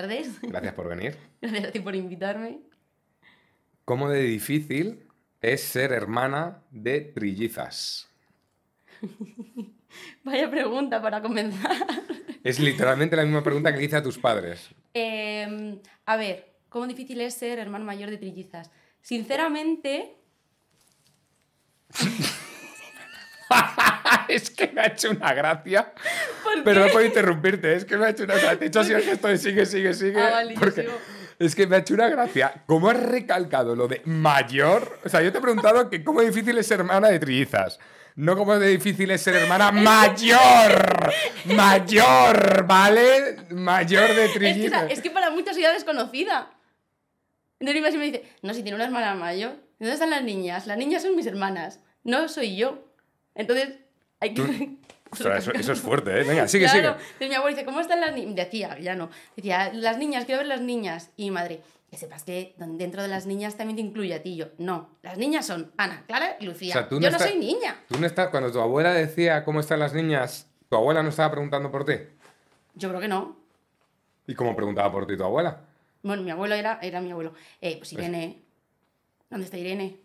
tardes. Gracias por venir. Gracias por invitarme. ¿Cómo de difícil es ser hermana de trillizas? Vaya pregunta para comenzar. Es literalmente la misma pregunta que le hice a tus padres. Em, a ver, ¿cómo difícil es ser hermano mayor de trillizas? Sinceramente... es que me ha hecho una gracia. Pero no puedo interrumpirte, es que me ha hecho una gracia. Te he hecho así el gesto de sigue, sigue, sigue. Ah, porque es que me ha hecho una gracia. ¿Cómo has recalcado lo de mayor? O sea, yo te he preguntado que cómo difícil es ser hermana de trillizas. No cómo de difícil es ser hermana mayor. Mayor, ¿vale? Mayor de trillizas. Es que, es que para muchas ya desconocida. Entonces me dice, no, si tiene una hermana mayor. ¿Dónde están las niñas? Las niñas son mis hermanas. No soy yo. Entonces, eso, es fuerte, ¿eh? Venga, sigue, sigue. mi abuelo dice, ¿cómo están las niñas? Decía, ya no. Decía, las niñas, quiero ver las niñas. Y madre, que sepas que dentro de las niñas también te incluye a ti yo. No, las niñas son Ana, Clara y Lucía. yo no soy niña. Tú no estás, cuando tu abuela decía cómo están las niñas, ¿tu abuela no estaba preguntando por ti? Yo creo que no. ¿Y cómo preguntaba por ti tu abuela? Bueno, mi abuelo era, era mi abuelo. Eh, pues, pues Irene. ¿Dónde está Irene?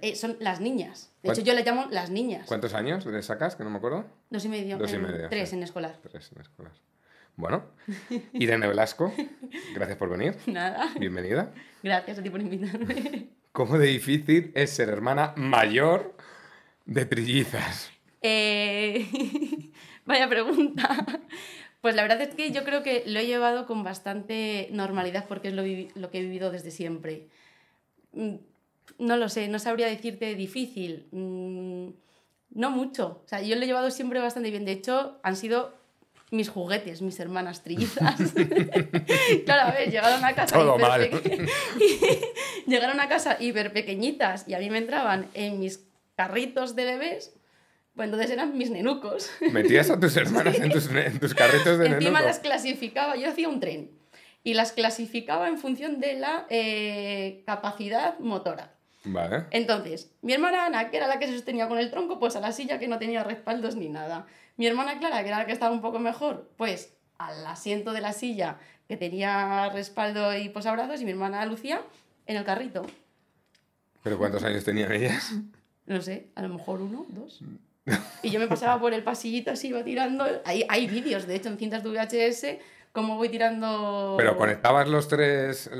Eh, son las niñas. De hecho, yo las llamo las niñas. ¿Cuántos años le sacas? Que no me acuerdo. Dos y medio. Tres en escolar. Tres en escolar. Bueno, Irene Velasco, gracias por venir. Nada. Bienvenida. Gracias a ti por invitarme. ¿Cómo de difícil es ser hermana mayor de trillizas? Eh, vaya pregunta. Pues la verdad es que yo creo que lo he llevado con bastante normalidad porque es lo, lo que he vivido desde siempre mm, no lo sé, no sabría decirte difícil. Mm, no mucho. O sea, yo lo he llevado siempre bastante bien. De hecho, han sido mis juguetes, mis hermanas trillizas. claro, a ver, llegaron a casa. Todo mal. llegaron a casa hiper pequeñitas y a mí me entraban en mis carritos de bebés. Pues entonces eran mis nenucos. Metías a tus hermanas en, tus, carritos de nenucos. Encima las clasificaba, yo hacía un tren y las clasificaba en función de la eh, capacidad motora. Vale. Entonces, mi hermana Ana, que era la que se sostenía con el tronco, pues a la silla que no tenía respaldos ni nada. Mi hermana Clara, que era la que estaba un poco mejor, pues al asiento de la silla que tenía respaldo y posabrazos. Y mi hermana Lucía en el carrito. ¿Pero cuántos años tenían ellas? No sé, a lo mejor uno, dos. Y yo me pasaba por el pasillito así, iba tirando. Hay, hay vídeos, de hecho, en cintas de VHS cómo voy tirando. Pero conectabas los tres.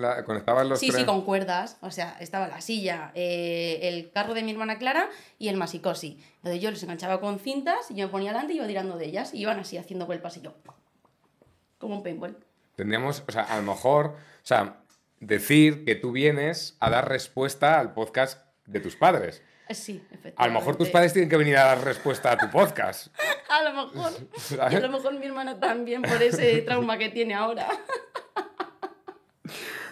sí, sí, con cuerdas. O sea, estaba la silla, eh, el carro de mi hermana Clara y el masicosi. Entonces yo los enganchaba con cintas y yo me ponía delante y iba tirando de ellas. Y iban así haciendo vueltas y yo. Como un paintball. Tendríamos, o sea, a lo mejor. O sea, decir que tú vienes a dar respuesta al podcast de tus padres. Eh, sí, efectivamente. A lo mejor tus padres tienen que venir a dar respuesta a tu podcast. a lo mejor. a lo mejor mi hermano también por ese trauma que tiene ahora.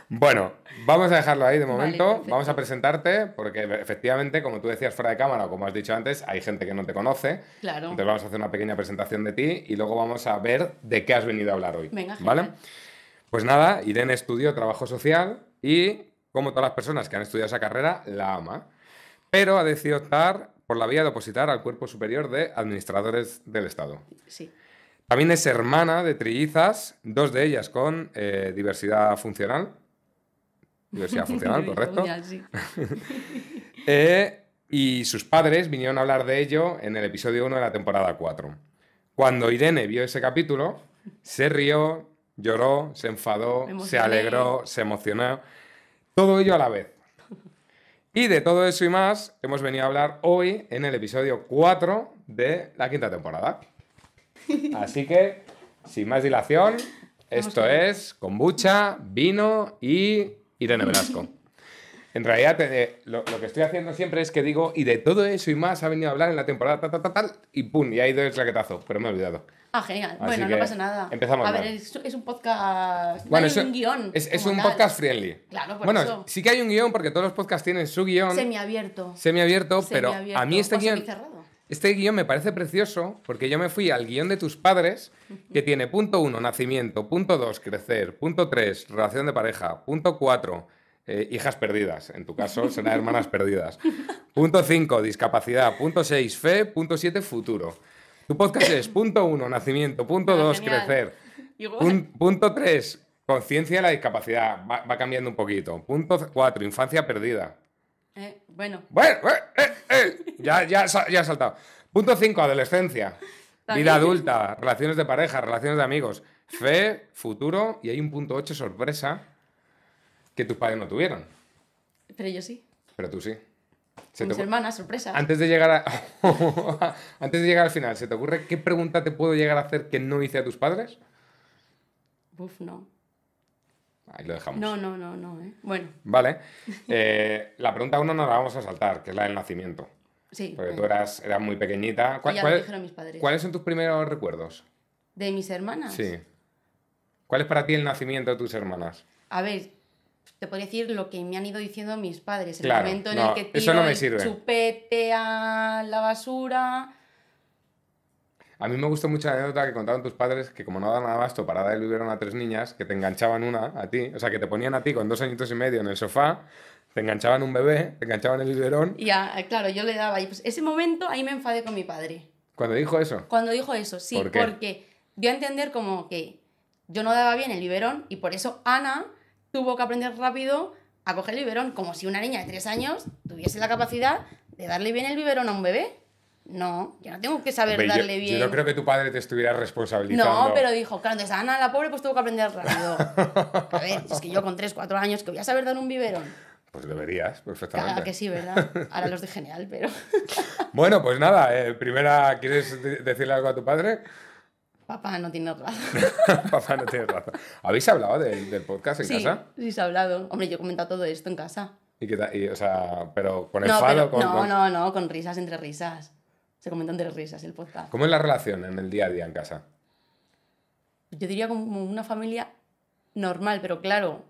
Bueno, vamos a dejarlo ahí de momento. vamos a presentarte, porque efectivamente, como tú decías fuera de cámara, o como has dicho antes, hay gente que no te conoce. Claro. Entonces vamos a hacer una pequeña presentación de ti y luego vamos a ver de qué has venido a hablar hoy. Venga, ¿Vale? Pues nada, Irene estudió trabajo social y, como todas las personas que han estudiado esa carrera, la ama pero ha decidido optar por la vía de opositar al cuerpo superior de administradores del Estado. Sí. También es hermana de trillizas, dos de ellas con eh, diversidad funcional. Diversidad funcional, correcto. Eh, y sus padres vinieron a hablar de ello en el episodio 1 de la temporada 4. Cuando Irene vio ese capítulo, se rió, lloró, se enfadó, se alegró, se emocionó. Todo ello a la vez. Y de todo eso y más hemos venido a hablar hoy en el episodio 4 de la quinta temporada. Así que, sin más dilación, esto es kombucha, vino y Irene Velasco. En realidad, eh, lo, que estoy haciendo siempre es que digo, y de todo eso y más ha venido a hablar en la temporada tal, y pum, y ha ido el traquetazo, pero me he olvidado. Ah, genial. bueno, no pasa nada. Empezamos. A ver, es, un podcast. es, un Es, un podcast friendly. Claro, por Bueno, sí que hay un guión porque todos los podcasts tienen su guión. Semiabierto. Semiabierto, pero a mí este pues guión. Este guión me parece precioso porque yo me fui al guión de tus padres que tiene punto 1, nacimiento, punto 2, crecer, punto 3, relación de pareja, punto cuatro, eh, hijas perdidas, en tu caso serán hermanas perdidas, punto cinco, discapacidad, punto seis, fe, punto siete, futuro. Tu podcast es punto uno, nacimiento, punto ah, dos, crecer. punto tres, conciencia de la discapacidad. Va, cambiando un poquito. Punto cuatro, infancia perdida. Eh, bueno. Eh, eh, ya, ya, ya saltado. Punto cinco, adolescencia. Vida adulta, relaciones de pareja, relaciones de amigos, fe, futuro y hay un punto 8 sorpresa que tus padres no tuvieron. Pero yo sí. Pero tú sí mis hermanas, sorpresa. Antes de, llegar Antes de llegar al final, ¿se te ocurre qué pregunta te puedo llegar a hacer que no hice a tus padres? Uf, no. Ahí lo dejamos. No, no, no, no. Eh. Bueno. Vale. Eh, la pregunta uno no la vamos a saltar, que es la del nacimiento. Sí. Porque tú eras, muy pequeñita. ya dijeron mis padres. ¿Cuáles son tus primeros recuerdos? ¿De mis hermanas? Sí. ¿Cuál es para ti el nacimiento de tus hermanas? A ver, te podría decir lo que me han ido diciendo mis padres. El momento en el que tiro no el chupete a la basura. A mí me gustó mucho la anécdota que contaron tus padres que como no daban abasto para dar el biberón a tres niñas, que te enganchaban una a ti, o sea, que te ponían a ti con dos añitos y medio en el sofá, te enganchaban un bebé, te enganchaban el biberón. Ya, claro, yo le daba. Y pues ese momento ahí me enfadé con mi padre. ¿Cuando dijo eso? Cuando dijo eso, sí, porque dio a entender como que yo no daba bien el biberón y por eso Ana tuvo que aprender rápido a coger el biberón, como si una niña de tres años tuviese la capacidad de darle bien el biberón a un bebé. No, yo no tengo que saber darle bien. Yo no creo que tu padre te estuviera responsabilizando. No, pero dijo, claro, entonces Ana, la pobre, pues tuvo que aprender rápido. A ver, es que yo con tres, cuatro años, que voy a saber dar un biberón. Pues deberías, perfectamente. Claro que sí, ¿verdad? Ahora los de genial, pero. bueno, pues nada, eh, primera, ¿quieres decirle algo a tu padre? Papá no tiene razón. Papá no tiene razón. ¿Habéis hablado del podcast en casa? Sí, se ha hablado. Hombre, yo he comentado todo esto en casa. ¿Y qué tal? Y, o sea, pero con enfado. No, con, no, no, no, con risas entre risas. Se comentan entre risas el podcast. ¿Cómo es la relación en el día a día en casa? Yo diría como una familia normal, pero claro,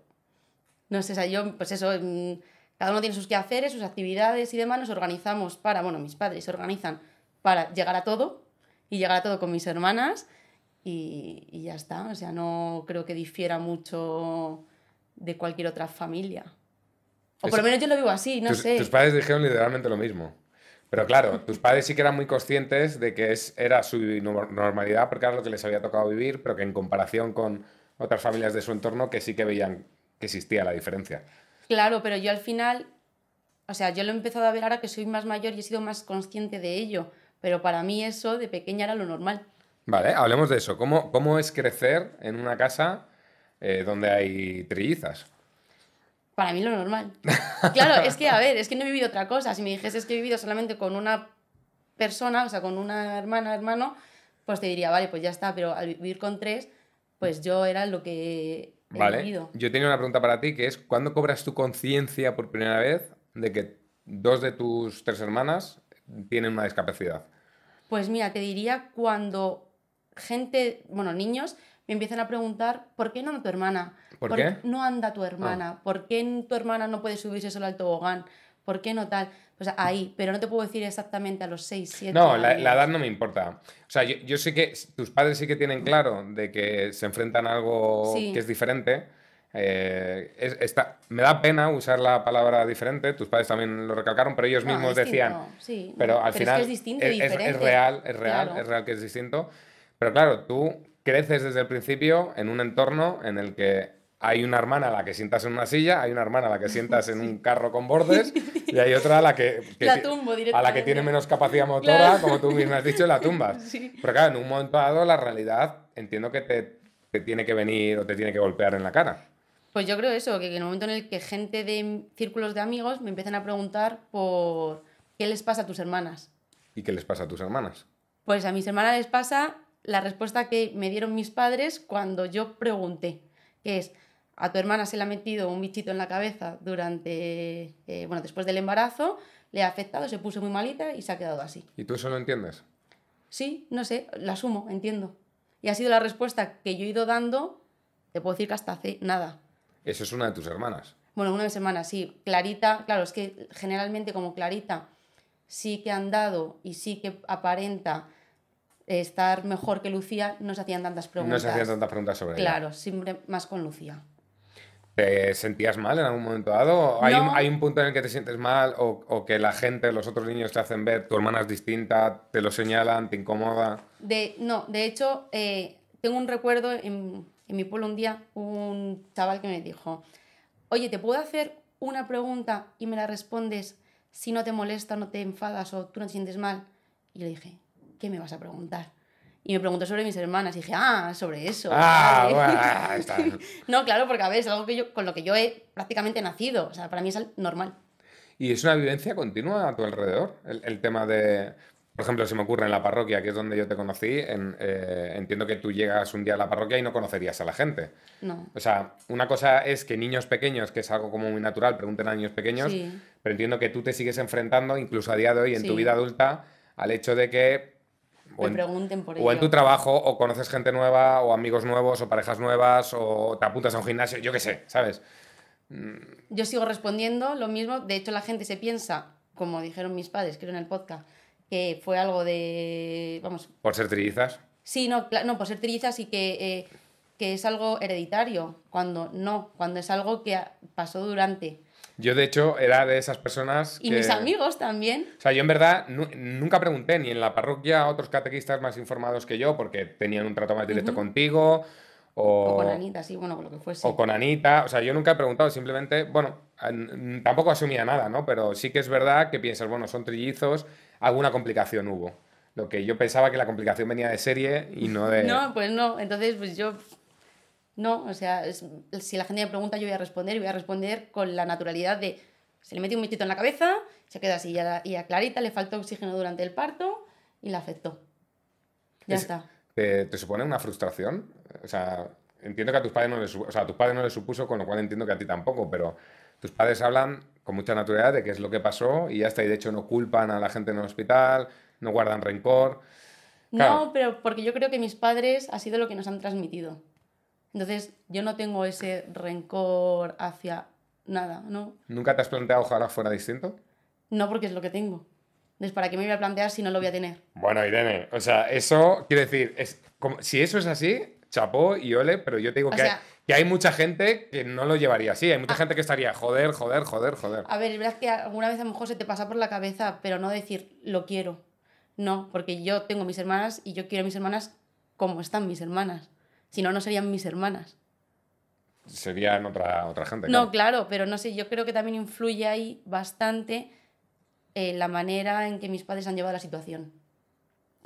no sé, o sea, yo, pues eso, mm, cada uno tiene sus quehaceres, sus actividades y demás, nos organizamos para, bueno, mis padres se organizan para llegar a todo y llegar a todo con mis hermanas y, y ya está. O sea, no creo que difiera mucho de cualquier otra familia. O por lo menos yo lo vivo así, no sé. Tus padres dijeron literalmente lo mismo. Pero claro, tus padres sí que eran muy conscientes de que era su normalidad porque era lo que les había tocado vivir, pero que en comparación con otras familias de su entorno que sí que veían que existía la diferencia. Claro, pero yo al final, o sea, yo lo he empezado a ver ahora que soy más mayor y he sido más consciente de ello, pero para mí eso de pequeña era lo normal. Vale, hablemos de eso. ¿Cómo, cómo es crecer en una casa eh, donde hay trillizas? Para mí lo normal. Claro, es que, a ver, es que no he vivido otra cosa. Si me es que he vivido solamente con una persona, o sea, con una hermana, hermano, pues te diría, vale, pues ya está, pero al vivir con tres, pues yo era lo que he vivido. Yo tenía una pregunta para ti, que es, ¿cuándo cobras tu conciencia por primera vez de que dos de tus tres hermanas tienen una discapacidad? Pues mira, te diría cuando gente, bueno, niños, me empiezan a preguntar, ¿por qué no anda tu hermana? ¿Por, qué? no anda tu hermana? Ah. ¿Por qué tu hermana no puede subirse solo al tobogán? ¿Por qué no tal? sea, pues ahí, pero no te puedo decir exactamente a los 6, 7. No, la, edad no me importa. O sea, yo, sé que tus padres sí que tienen claro de que se enfrentan a algo que es diferente. Eh, está, me da pena usar la palabra diferente, tus padres también lo recalcaron, pero ellos mismos decían. Sí, pero al final. Es, que es, distinto, es, real, es real, es real que es distinto. Pero claro, tú creces desde el principio en un entorno en el que hay una hermana a la que sientas en una silla, hay una hermana a la que sientas en un carro con bordes y hay otra a la que, la tumbo a la que tiene menos capacidad motora, como tú mismo has dicho, la tumba Pero claro, en un momento dado la realidad entiendo que te, te, tiene que venir o te tiene que golpear en la cara. Pues yo creo eso, que en el momento en el que gente de círculos de amigos me empiezan a preguntar por qué les pasa a tus hermanas. ¿Y qué les pasa a tus hermanas? Pues a mis hermanas les pasa la respuesta que me dieron mis padres cuando yo pregunté, que es, a tu hermana se le ha metido un bichito en la cabeza durante, eh, bueno, después del embarazo, le ha afectado, se puso muy malita y se ha quedado así. ¿Y tú eso lo entiendes? Sí, no sé, la asumo, entiendo. Y ha sido la respuesta que yo he ido dando, te puedo decir que hasta hace nada. Eso es una de tus hermanas. Bueno, una de mis hermanas, sí. Clarita, claro, es que generalmente como Clarita sí que han dado y sí que aparenta eh, estar mejor que Lucía, no se hacían tantas preguntas. No se hacían tantas preguntas sobre claro, Claro, siempre más con Lucía. ¿Te sentías mal en algún momento dado? ¿Hay, un punto en el que te sientes mal o, que la gente, los otros niños te hacen ver, tu hermana es distinta, te lo señalan, te incomoda? De, no, de hecho, eh, tengo un recuerdo en, en mi pueblo un día, un chaval que me dijo, oye, ¿te puedo hacer una pregunta y me la respondes si no te molesta, no te enfadas o tú no te sientes mal? Y le dije, ¿qué me vas a preguntar? Y me preguntó sobre mis hermanas y dije, ah, sobre eso. Ah, bueno, ah, no, claro, porque a ver, es algo que yo, con lo que yo he prácticamente nacido. O sea, para mí es normal. ¿Y es una vivencia continua a tu alrededor? El, tema de, por ejemplo, se me ocurre en la parroquia, que es donde yo te conocí, eh, entiendo que tú llegas un día a la parroquia y no conocerías a la gente. No. O sea, una cosa es que niños pequeños, que es algo como muy natural, pregunten a niños pequeños, pero entiendo que tú te sigues enfrentando, incluso a día de hoy, en tu vida adulta, al hecho de que o en, pregunten o en tu trabajo, o conoces gente nueva, o amigos nuevos, o parejas nuevas, o te apuntas a un gimnasio, yo qué sé, ¿sabes? Mm. Yo sigo respondiendo lo mismo. De hecho, la gente se piensa, como dijeron mis padres, creo en el podcast, que fue algo de. Vamos. ¿Por ser trillizas? Sí, no, no por ser trillizas y que, eh, que es algo hereditario. Cuando no, cuando es algo que pasó durante. Yo, de hecho, era de esas personas. Que... Y mis amigos también. O sea, yo en verdad nunca pregunté ni en la parroquia a otros catequistas más informados que yo, porque tenían un trato más directo contigo. O... o, con Anita, sí, bueno, con lo que fuese. O con Anita. O sea, yo nunca he preguntado, simplemente, bueno, tampoco asumía nada, ¿no? Pero sí que es verdad que piensas, bueno, son trillizos, alguna complicación hubo. Lo que yo pensaba que la complicación venía de serie y no de. No, pues no. Entonces, pues yo no, o sea, si la gente me pregunta, yo voy a responder y voy a responder con la naturalidad de se le metió un mitito en la cabeza, se queda así y a, Clarita le faltó oxígeno durante el parto y la afectó. Ya está. Te, supone una frustración? O sea, entiendo que a tus padres no les, tus padres no supuso, con lo cual entiendo que a ti tampoco, pero tus padres hablan con mucha naturalidad de qué es lo que pasó y ya está. Y de hecho no culpan a la gente en el hospital, no guardan rencor. No, pero porque yo creo que mis padres ha sido lo que nos han transmitido. Entonces yo no tengo ese rencor hacia nada, ¿no? ¿Nunca te has planteado ojalá fuera distinto? No, porque es lo que tengo. Entonces, ¿para qué me voy a plantear si no lo voy a tener? Bueno, Irene, o sea, eso quiere decir, es si eso es así, chapó y ole, pero yo te digo que, hay, que hay mucha gente que no lo llevaría así, hay mucha ah. gente que estaría joder, joder, joder, joder. A ver, es verdad que alguna vez a lo mejor se te pasa por la cabeza, pero no decir lo quiero. No, porque yo tengo mis hermanas y yo quiero a mis hermanas como están mis hermanas. Si no, no serían mis hermanas. Serían otra, otra gente. No, claro. pero no sé, yo creo que también influye ahí bastante eh, la manera en que mis padres han llevado la situación.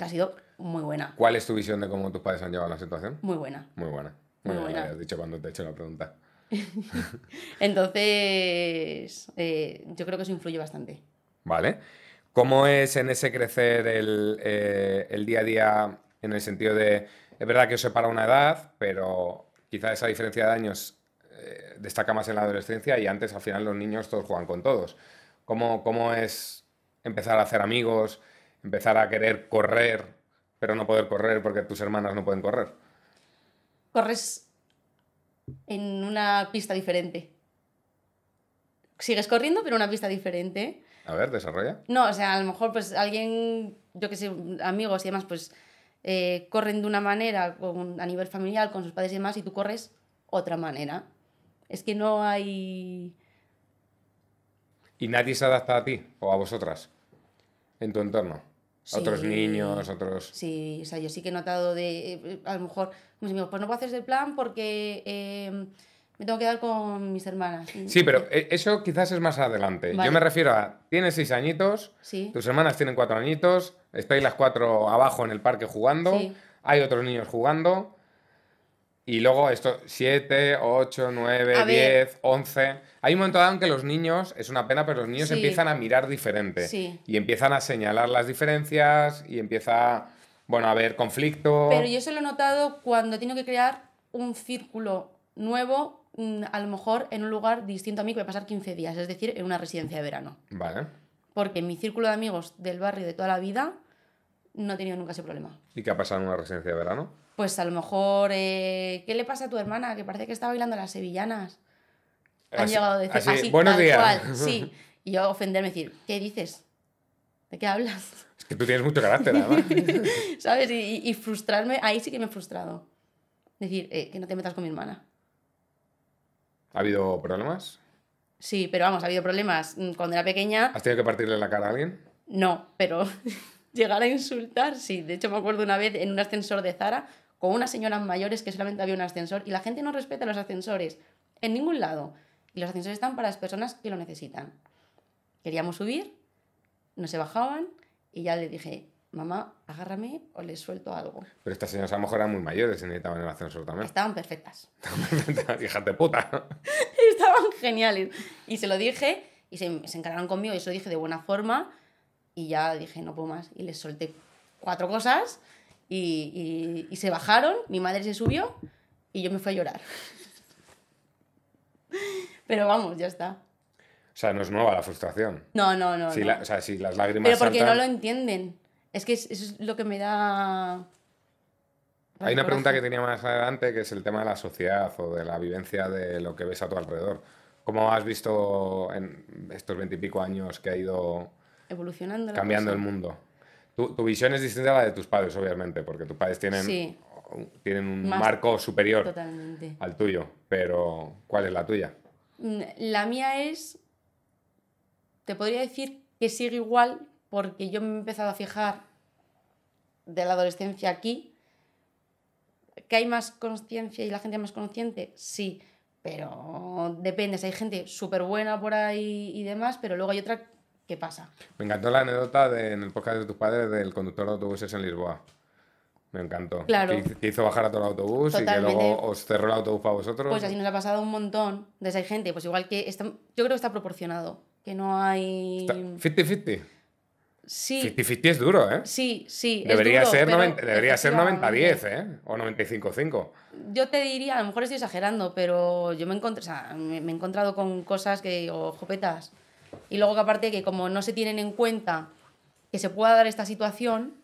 ha sido muy buena. ¿Cuál es tu visión de cómo tus padres han llevado la situación? Muy buena. Muy buena. Muy, ya buena. Has dicho cuando te he hecho la pregunta. Entonces, eh, yo creo que eso influye bastante. Vale. ¿Cómo es en ese crecer el eh, día a día en el sentido de es verdad que separa una edad, pero quizá esa diferencia de años eh, destaca más en la adolescencia y antes al final los niños todos juegan con todos. ¿Cómo, cómo es empezar a hacer amigos, empezar a querer correr, pero no poder correr porque tus hermanas no pueden correr? Corres en una pista diferente. Sigues corriendo, pero en una pista diferente. A ver, desarrolla. No, o sea, a lo mejor pues alguien, yo que sé, amigos y demás, pues eh, corren de una manera a nivel familiar con sus padres y demás y tú corres otra manera. Es que no hay... ¿Y nadie se adapta a ti o a vosotras en tu entorno? otros niños, otros... Sí, o sea, yo sí que he notado de, eh, a lo mejor, pues no puedo hacer ese plan porque... Eh, me tengo que quedar con mis hermanas. Sí, pero e, eso quizás es más adelante. Yo me refiero a, tienes seis añitos, tus hermanas tienen cuatro añitos, estáis las cuatro abajo en el parque jugando, hay otros niños jugando, y luego esto, Siete, ocho, nueve, diez, once... Hay un momento dado en que los niños, es una pena, pero los niños empiezan a mirar diferente. Y empiezan a señalar las diferencias y empieza, bueno, a haber conflicto. Pero yo eso lo he notado cuando he que crear un círculo nuevo Mm, a lo mejor en un lugar distinto a mí que voy a pasar 15 días, es decir, en una residencia de verano. Vale. Porque mi círculo de amigos del barrio de toda la vida no he tenido nunca ese problema. ¿Y qué ha pasado en una residencia de verano? Pues a lo mejor, eh, ¿qué le pasa a tu hermana? Que parece que está bailando a las sevillanas. Han llegado a decir así, buenos días. sí. Y yo ofenderme, decir, ¿qué dices? ¿De qué hablas? Es que tú tienes mucho carácter, ¿Sabes? Y, frustrarme, ahí sí que me he frustrado. es Decir, eh, que no te metas con mi hermana. ¿Ha habido problemas? Sí, pero vamos, ha habido problemas. Mm, cuando era pequeña... ¿Has tenido que partirle la cara a alguien? No, pero llegar a insultar, sí. De hecho, me acuerdo una vez en un ascensor de Zara con unas señoras mayores que solamente había un ascensor y la gente no respeta los ascensores en ningún lado. Y los ascensores están para las personas que lo necesitan. Queríamos subir, no se bajaban y ya le dije, mamá, agárrame o le suelto algo. Pero estas señoras a lo mejor eran muy mayores y necesitaban el ascensor también. Estaban perfectas. Estaban perfectas, hijas de puta. Estaban geniales. Y se lo dije y se, se encargaron conmigo y se lo dije de buena forma y ya dije, no puedo más. Y les solté cuatro cosas y, se bajaron, mi madre se subió y yo me fui a llorar. Pero vamos, ya está. O sea, no es nueva la frustración. No, no, no. o sea, si las lágrimas. Pero porque no lo entienden. Es que eso es lo que me da... Hay una pregunta que tenía más adelante, que es el tema de la sociedad o de la vivencia de lo que ves a tu alrededor. ¿Cómo has visto en estos veintipico años que ha ido evolucionando, cambiando el mundo? Tu, visión es distinta a la de tus padres, obviamente, porque tus padres tienen, tienen un marco superior al tuyo, pero ¿cuál es la tuya? Mm, la mía es, te podría decir que sigue igual, porque yo me he empezado a fijar de la adolescencia aquí, que hay más conciencia y la gente más consciente, sí, pero depende, si hay gente súper buena por ahí y demás, pero luego hay otra que pasa. Me encantó la anécdota de, en el podcast de tus padres del conductor de autobuses en Lisboa. Me encantó. Claro. Que hizo bajar a todo el autobús y que luego os cerró el autobús para vosotros. Pues así nos ha pasado un montón de esa gente. Pues igual que está, yo creo que está proporcionado. Que no hay. 50-50. Sí. 50-50 es duro, ¿eh? Sí, sí. Debería es duro, ser, 90, debería ser 90-10, ¿eh? O 95-5. Yo te diría, a lo mejor estoy exagerando, pero yo me, encontré, me, he encontrado con cosas que digo, jopetas. Y luego que aparte que como no se tienen en cuenta que se pueda dar esta situación,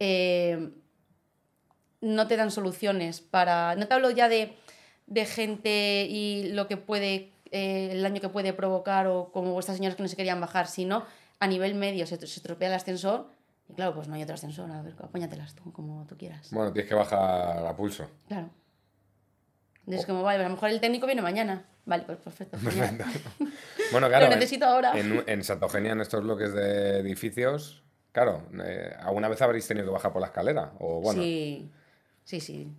eh, no te dan soluciones para... No te hablo ya de, de gente y lo que puede, eh, el daño que puede provocar o como estas señoras que no se querían bajar, sino a nivel medio se, estropea el ascensor, y claro, pues no hay otro ascensor, a ver, apóñatelas tú, como tú quieras. Bueno, tienes que bajar a pulso. Claro. Entonces, como, vale, a lo mejor el técnico viene mañana. Vale, pues perfecto. bueno, claro. Lo necesito ahora. En, en en estos bloques de edificios, claro, eh, ¿alguna vez habréis tenido que bajar por la escalera? O, bueno, sí, sí, sí.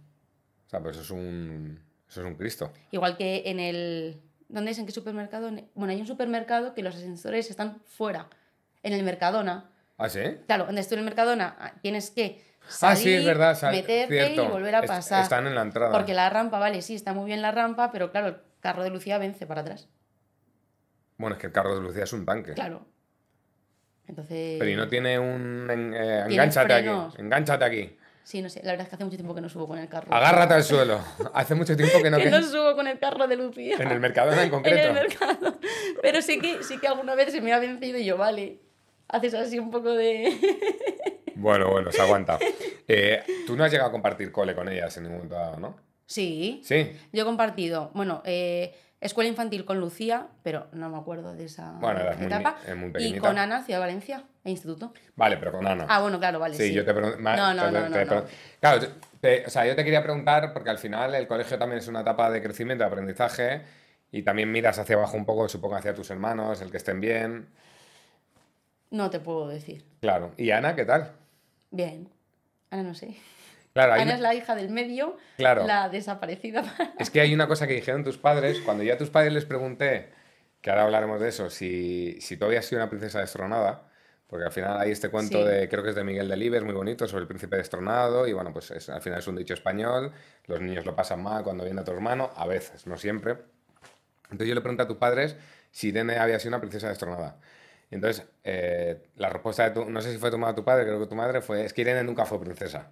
O sea, pues es un, eso es un Cristo. Igual que en el... ¿Dónde es? ¿En qué supermercado? Bueno, hay un supermercado que los ascensores están fuera en el Mercadona. ¿Ah, sí? Claro, donde estoy en el Mercadona ah, tienes que ah, salir, meterte y volver a pasar. están en la entrada. Porque la rampa, vale, sí, está muy bien la rampa, pero claro, el carro de Lucía vence para atrás. Bueno, es que el carro de Lucía es un tanque. Claro. Entonces... Pero y no tiene un... Eh, engánchate aquí, engánchate aquí. Sí, no sé, la verdad es que hace mucho tiempo que no subo con el carro. Agárrate al suelo. Hace mucho tiempo que no... que no subo con el carro de Lucía. En el Mercadona en concreto. en el mercado. Pero sí que, sí que alguna vez se me ha vencido y yo, vale, haces así un poco de... Bueno, bueno, se aguanta. Eh, tú no has llegado a compartir cole con ellas en ningún momento, ¿no? Sí. Sí. Yo he compartido, bueno, eh, escuela infantil con Lucía, pero no me acuerdo de esa bueno, etapa. Muy, y con Ana, Ciudad Valencia, e instituto. Vale, pero con Ana. Ah, bueno, claro, vale. Sí, yo te pregunto. No, no, no, Claro, o sea, yo te quería preguntar, porque al final el colegio también es una etapa de crecimiento, de aprendizaje, y también miras hacia abajo un poco, supongo, hacia tus hermanos, el que estén bien. No te puedo decir. Claro. ¿Y Ana qué tal? Bien. Ana no sé. Claro, Ana es la hija del medio, claro. la desaparecida. Es que hay una cosa que dijeron tus padres, cuando ya a tus padres les pregunté, que ahora hablaremos de eso, si, si tú habías sido una princesa destronada, porque al final hay este cuento de, creo que es de Miguel de Delibes, muy bonito, sobre el príncipe destronado, y bueno, pues al final es un dicho español, los niños lo pasan mal cuando viene a tu hermano, a veces, no siempre. Entonces yo le pregunté a tus padres si Dene había sido una princesa destronada. Entonces, eh, la respuesta de tu, no sé si fue tomada madre tu padre, creo que tu madre fue, es que Irene nunca fue princesa.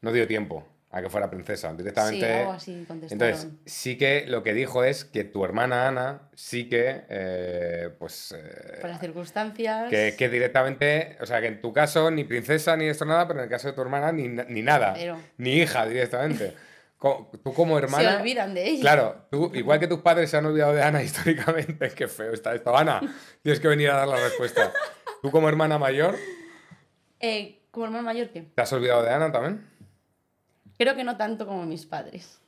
No dio tiempo a que fuera princesa, directamente. Sí, así Entonces, sí que lo que dijo es que tu hermana Ana sí que, eh, pues... Eh, Por las circunstancias. Que, directamente, o sea, que en tu caso ni princesa ni esto nada, pero en el caso de tu hermana ni, ni nada. Ni hija directamente. tú como hermana. Se olvidan de ella. Claro, igual que tus padres se han olvidado de Ana históricamente, es que feo está esto. Ana, tienes que venir a dar la respuesta. ¿Tú como hermana mayor? Eh, ¿Como hermana mayor qué? ¿Te has olvidado de Ana también? Creo que no tanto como mis padres.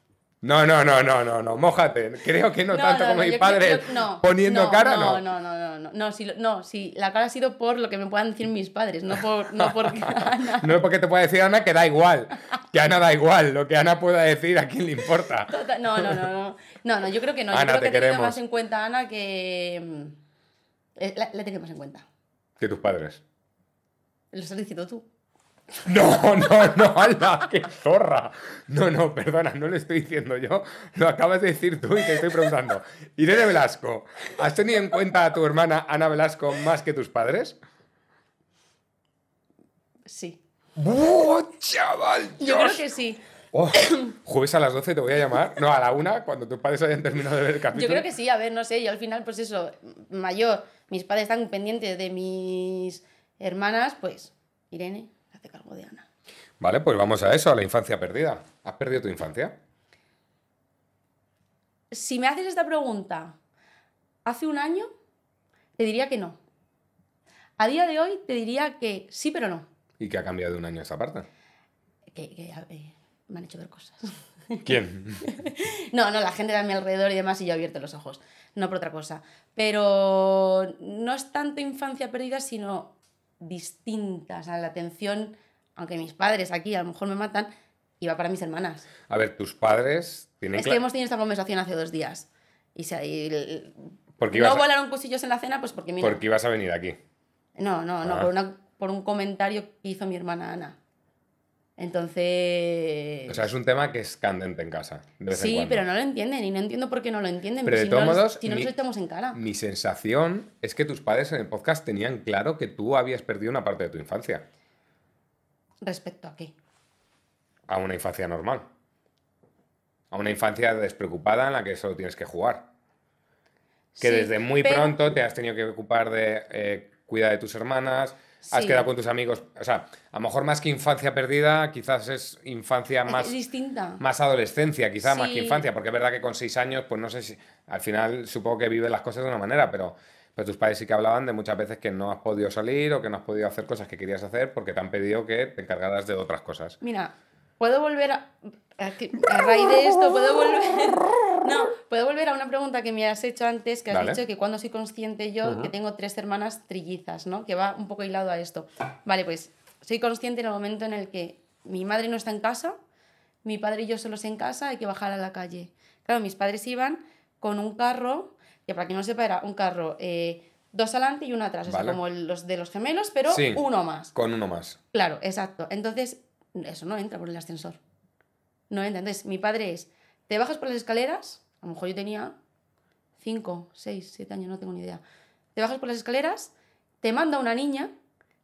No, no, no, no, no, no, mójate. Creo que no, tanto como mis padres poniendo cara, no. No, no, no, no, no, si, no, si la cara ha sido por lo que me puedan decir mis padres, no por, no Ana. no es porque te pueda decir Ana que da igual, que Ana da igual, lo que Ana pueda decir a quién le importa. no, no, no, no, no, yo creo que no, yo creo que tenemos más en cuenta Ana que... Mm, eh, la, tenemos más en cuenta. Que tus padres. Lo has decidido tú. No, no, no, alba, qué zorra. No, no, perdona, no lo estoy diciendo yo. Lo acabas de decir tú y te estoy preguntando. Irene Velasco, ¿has tenido en cuenta a tu hermana Ana Velasco más que tus padres? Sí. chaval! Yo creo que sí. Oh, jueves a las 12 te voy a llamar. No, a la una cuando tus padres hayan terminado de ver el capítulo. Yo creo que sí, a ver, no sé. Yo al final, pues eso, mayor, mis padres están pendientes de mis hermanas, pues Irene de de Ana. Vale, pues vamos a eso, a la infancia perdida. ¿Has perdido tu infancia? Si me haces esta pregunta hace un año, te diría que no. A día de hoy te diría que sí, pero no. ¿Y qué ha cambiado de un año a esa parte? Que, me han hecho ver cosas. ¿Quién? no, no, la gente de a mi alrededor y demás y yo he abierto los ojos, no por otra cosa. Pero no es tanto infancia perdida, sino distintas, a la atención, aunque mis padres aquí a lo mejor me matan, iba para mis hermanas. A ver, tus padres tienen... Es que hemos tenido esta conversación hace dos días. Y, se, porque no volaron cuchillos en la cena, pues porque... porque ibas a venir aquí. No, no, no, ah. por, por un comentario que hizo mi hermana Ana. Entonces. O sea, es un tema que es candente en casa. sí, pero no lo entienden y no entiendo por qué no lo entienden. Pero pues de todos modos, mi, en cara. Mi sensación es que tus padres en el podcast tenían claro que tú habías perdido una parte de tu infancia. ¿Respecto a qué? A una infancia normal. A una infancia despreocupada en la que solo tienes que jugar. Que desde muy pronto te has tenido que ocupar de eh, cuidar de tus hermanas, has quedado con tus amigos. O sea, a lo mejor más que infancia perdida, quizás es infancia más. distinta. Más adolescencia, quizás más que infancia, porque es verdad que con seis años, pues no sé si. Al final supongo que vives las cosas de una manera, pero, pero tus padres sí que hablaban de muchas veces que no has podido salir o que no has podido hacer cosas que querías hacer porque te han pedido que te encargaras de otras cosas. Mira, puedo volver a, a, raíz de esto puedo volver. No, puedo volver a una pregunta que me has hecho antes, que has dicho que cuando soy consciente yo que tengo tres hermanas trillizas, ¿no? Que va un poco aislado a esto. Vale, pues soy consciente en el momento en el que mi madre no está en casa, mi padre y yo solo solos en casa, hay que bajar a la calle. Claro, mis padres iban con un carro, que para que no sepa era un carro eh, dos adelante y uno atrás, como los de los gemelos, pero uno más. Con uno más. Claro, exacto. Entonces, eso no entra por el ascensor. No Entonces, mi padre es, te bajas por las escaleras, a lo mejor yo tenía 5, 6, 7 años, no tengo ni idea. Te bajas por las escaleras, te manda una niña,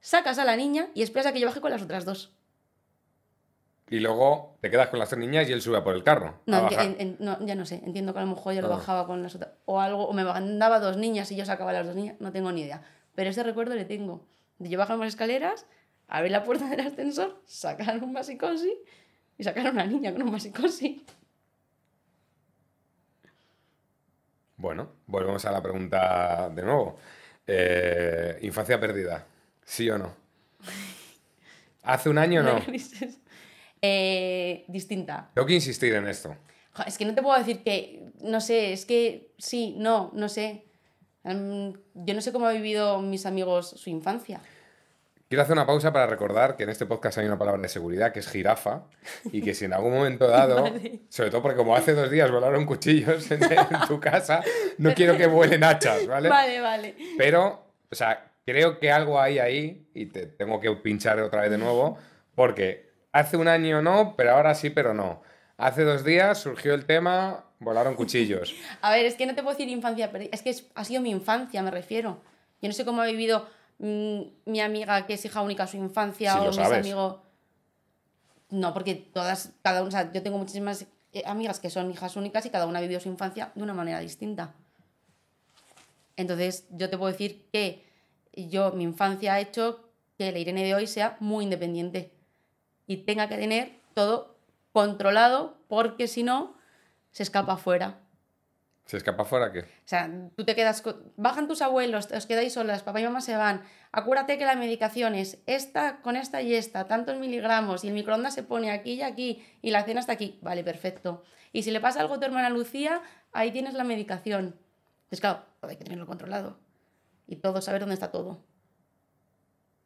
sacas a la niña y esperas a que yo baje con las otras dos. Y luego te quedas con las tres niñas y él sube por el carro. No, ya no sé. Entiendo que a lo mejor yo lo ah. bajaba con las otras. O algo, o me mandaba dos niñas y yo sacaba las dos niñas. No tengo ni idea. Pero ese recuerdo le tengo. De yo por las escaleras, abrir la puerta del ascensor, sacar un así. Y sacaron a una niña con un sí. Bueno, volvemos a la pregunta de nuevo. Eh, infancia perdida, ¿sí o no? ¿Hace un año no? Eh, distinta. Tengo que insistir en esto. Es que no te puedo decir que, no sé, es que sí, no, no sé. Em, yo no sé cómo han vivido mis amigos su infancia. Quiero hacer una pausa para recordar que en este podcast hay una palabra de seguridad que es jirafa y que si en algún momento dado, sobre todo porque como hace dos días volaron cuchillos en, tu casa, no quiero que vuelen hachas, ¿vale? Vale, vale. Pero, o sea, creo que algo hay ahí y te tengo que pinchar otra vez de nuevo porque hace un año no, pero ahora sí, pero no. Hace dos días surgió el tema, volaron cuchillos. A ver, es que no te puedo decir infancia, pero es que ha sido mi infancia, me refiero. Yo no sé cómo ha vivido Mm, mi amiga que es hija única su infancia o mis amigo No, porque todas, cada una, yo tengo muchísimas eh, amigas que son hijas únicas y cada una vivió su infancia de una manera distinta. Entonces, yo te puedo decir que yo, mi infancia ha hecho que la Irene de hoy sea muy independiente y tenga que tener todo controlado porque si no, se escapa afuera. ¿Se escapa fuera qué? O sea, tú te quedas. Bajan tus abuelos, os quedáis solas, papá y mamá se van. Acuérdate que la medicación es esta con esta y esta, tantos miligramos, y el microondas se pone aquí y aquí, y la cena está aquí. Vale, perfecto. Y si le pasa algo a tu hermana Lucía, ahí tienes la medicación. Es claro, hay que tenerlo controlado. Y todo, saber dónde está todo.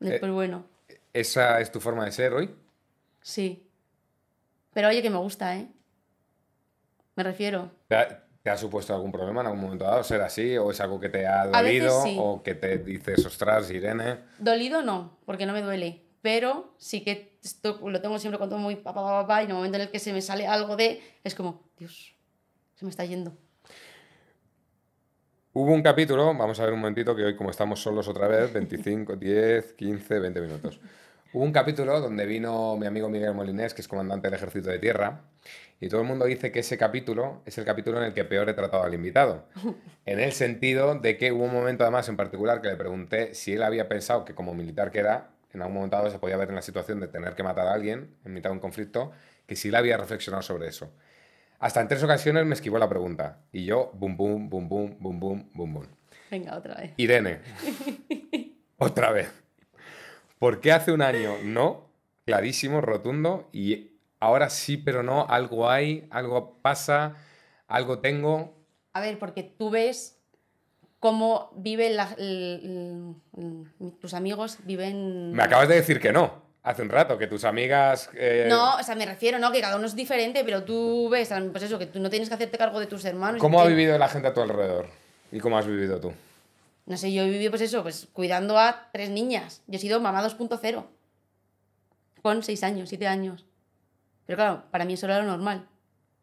Después, eh, bueno. ¿Esa es tu forma de ser hoy? Sí. Pero oye, que me gusta, ¿eh? Me refiero. ¿Te ha supuesto algún problema en algún momento dado ser así? ¿O es algo que te ha dolido? ¿O que te dices, ostras, Irene? Dolido no, porque no me duele. Pero sí que lo tengo siempre con todo muy papá, papá, papá. Y en el momento en el que se me sale algo de. Es como, Dios, se me está yendo. Hubo un capítulo, vamos a ver un momentito, que hoy, como estamos solos otra vez, 25, 10, 15, 20 minutos. Hubo un capítulo donde vino mi amigo Miguel Molinés, que es comandante del Ejército de Tierra. Y todo el mundo dice que ese capítulo es el capítulo en el que peor he tratado al invitado. En el sentido de que hubo un momento además en particular que le pregunté si él había pensado que como militar que era, en algún momento se podía ver en la situación de tener que matar a alguien en mitad de un conflicto, que si él había reflexionado sobre eso. Hasta en tres ocasiones me esquivó la pregunta. Y yo, boom bum, bum, bum, bum, bum, boom bum. Venga, otra vez. Irene. otra vez. ¿Por qué hace un año no? Clarísimo, rotundo. Y ahora sí, pero no, algo hay, algo pasa, algo tengo. A ver, porque tú ves cómo viven tus amigos, viven... Me acabas de decir que no. Hace un rato, que tus amigas... Eh, no, o sea, me refiero, ¿no? Que cada uno es diferente, pero tú ves, pues eso, que tú no tienes que hacerte cargo de tus hermanos. ¿Cómo ha vivido la gente a tu alrededor? ¿Y cómo has vivido tú? No sé, yo he vivido pues eso, pues cuidando a tres niñas. Yo he sido mamá 2.0. Con seis años, siete años. Pero claro, para mí eso era lo normal,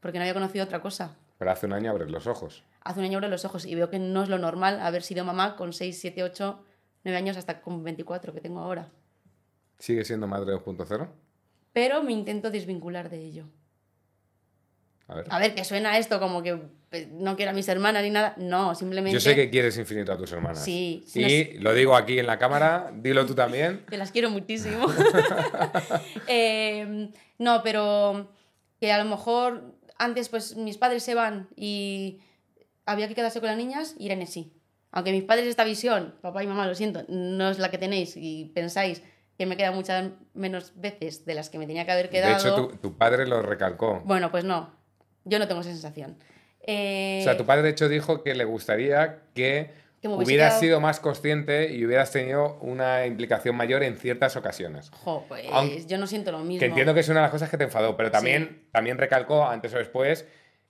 porque no había conocido otra cosa. Pero hace un año abres los ojos. Hace un año abro los ojos y veo que no es lo normal haber sido mamá con 6, 7, 8, 9 años hasta con 24 que tengo ahora. ¿Sigue siendo madre 2.0? Pero me intento desvincular de ello. A ver. que suena esto como que pues, no quiero a mis hermanas ni nada. No, simplemente. Yo sé que quieres infinito a tus hermanas. Sí. y lo digo aquí en la cámara, dilo tú también. que las quiero muchísimo. Em, no, pero que a lo mejor antes, pues mis padres se van y había que quedarse con las niñas, Irene sí. Aunque mis padres, esta visión, papá y mamá, lo siento, no es la que tenéis y pensáis que me queda muchas menos veces de las que me tenía que haber quedado. De hecho, tu, tu padre lo recalcó. Bueno, pues no yo no tengo esa sensación. O eh, sea, tu padre de hecho dijo que le gustaría que, hubieras sido más consciente y hubieras tenido una implicación mayor en ciertas ocasiones. Jo, pues yo no siento lo mismo. Que entiendo que es una de las cosas que te enfadó, pero también, también recalcó antes o después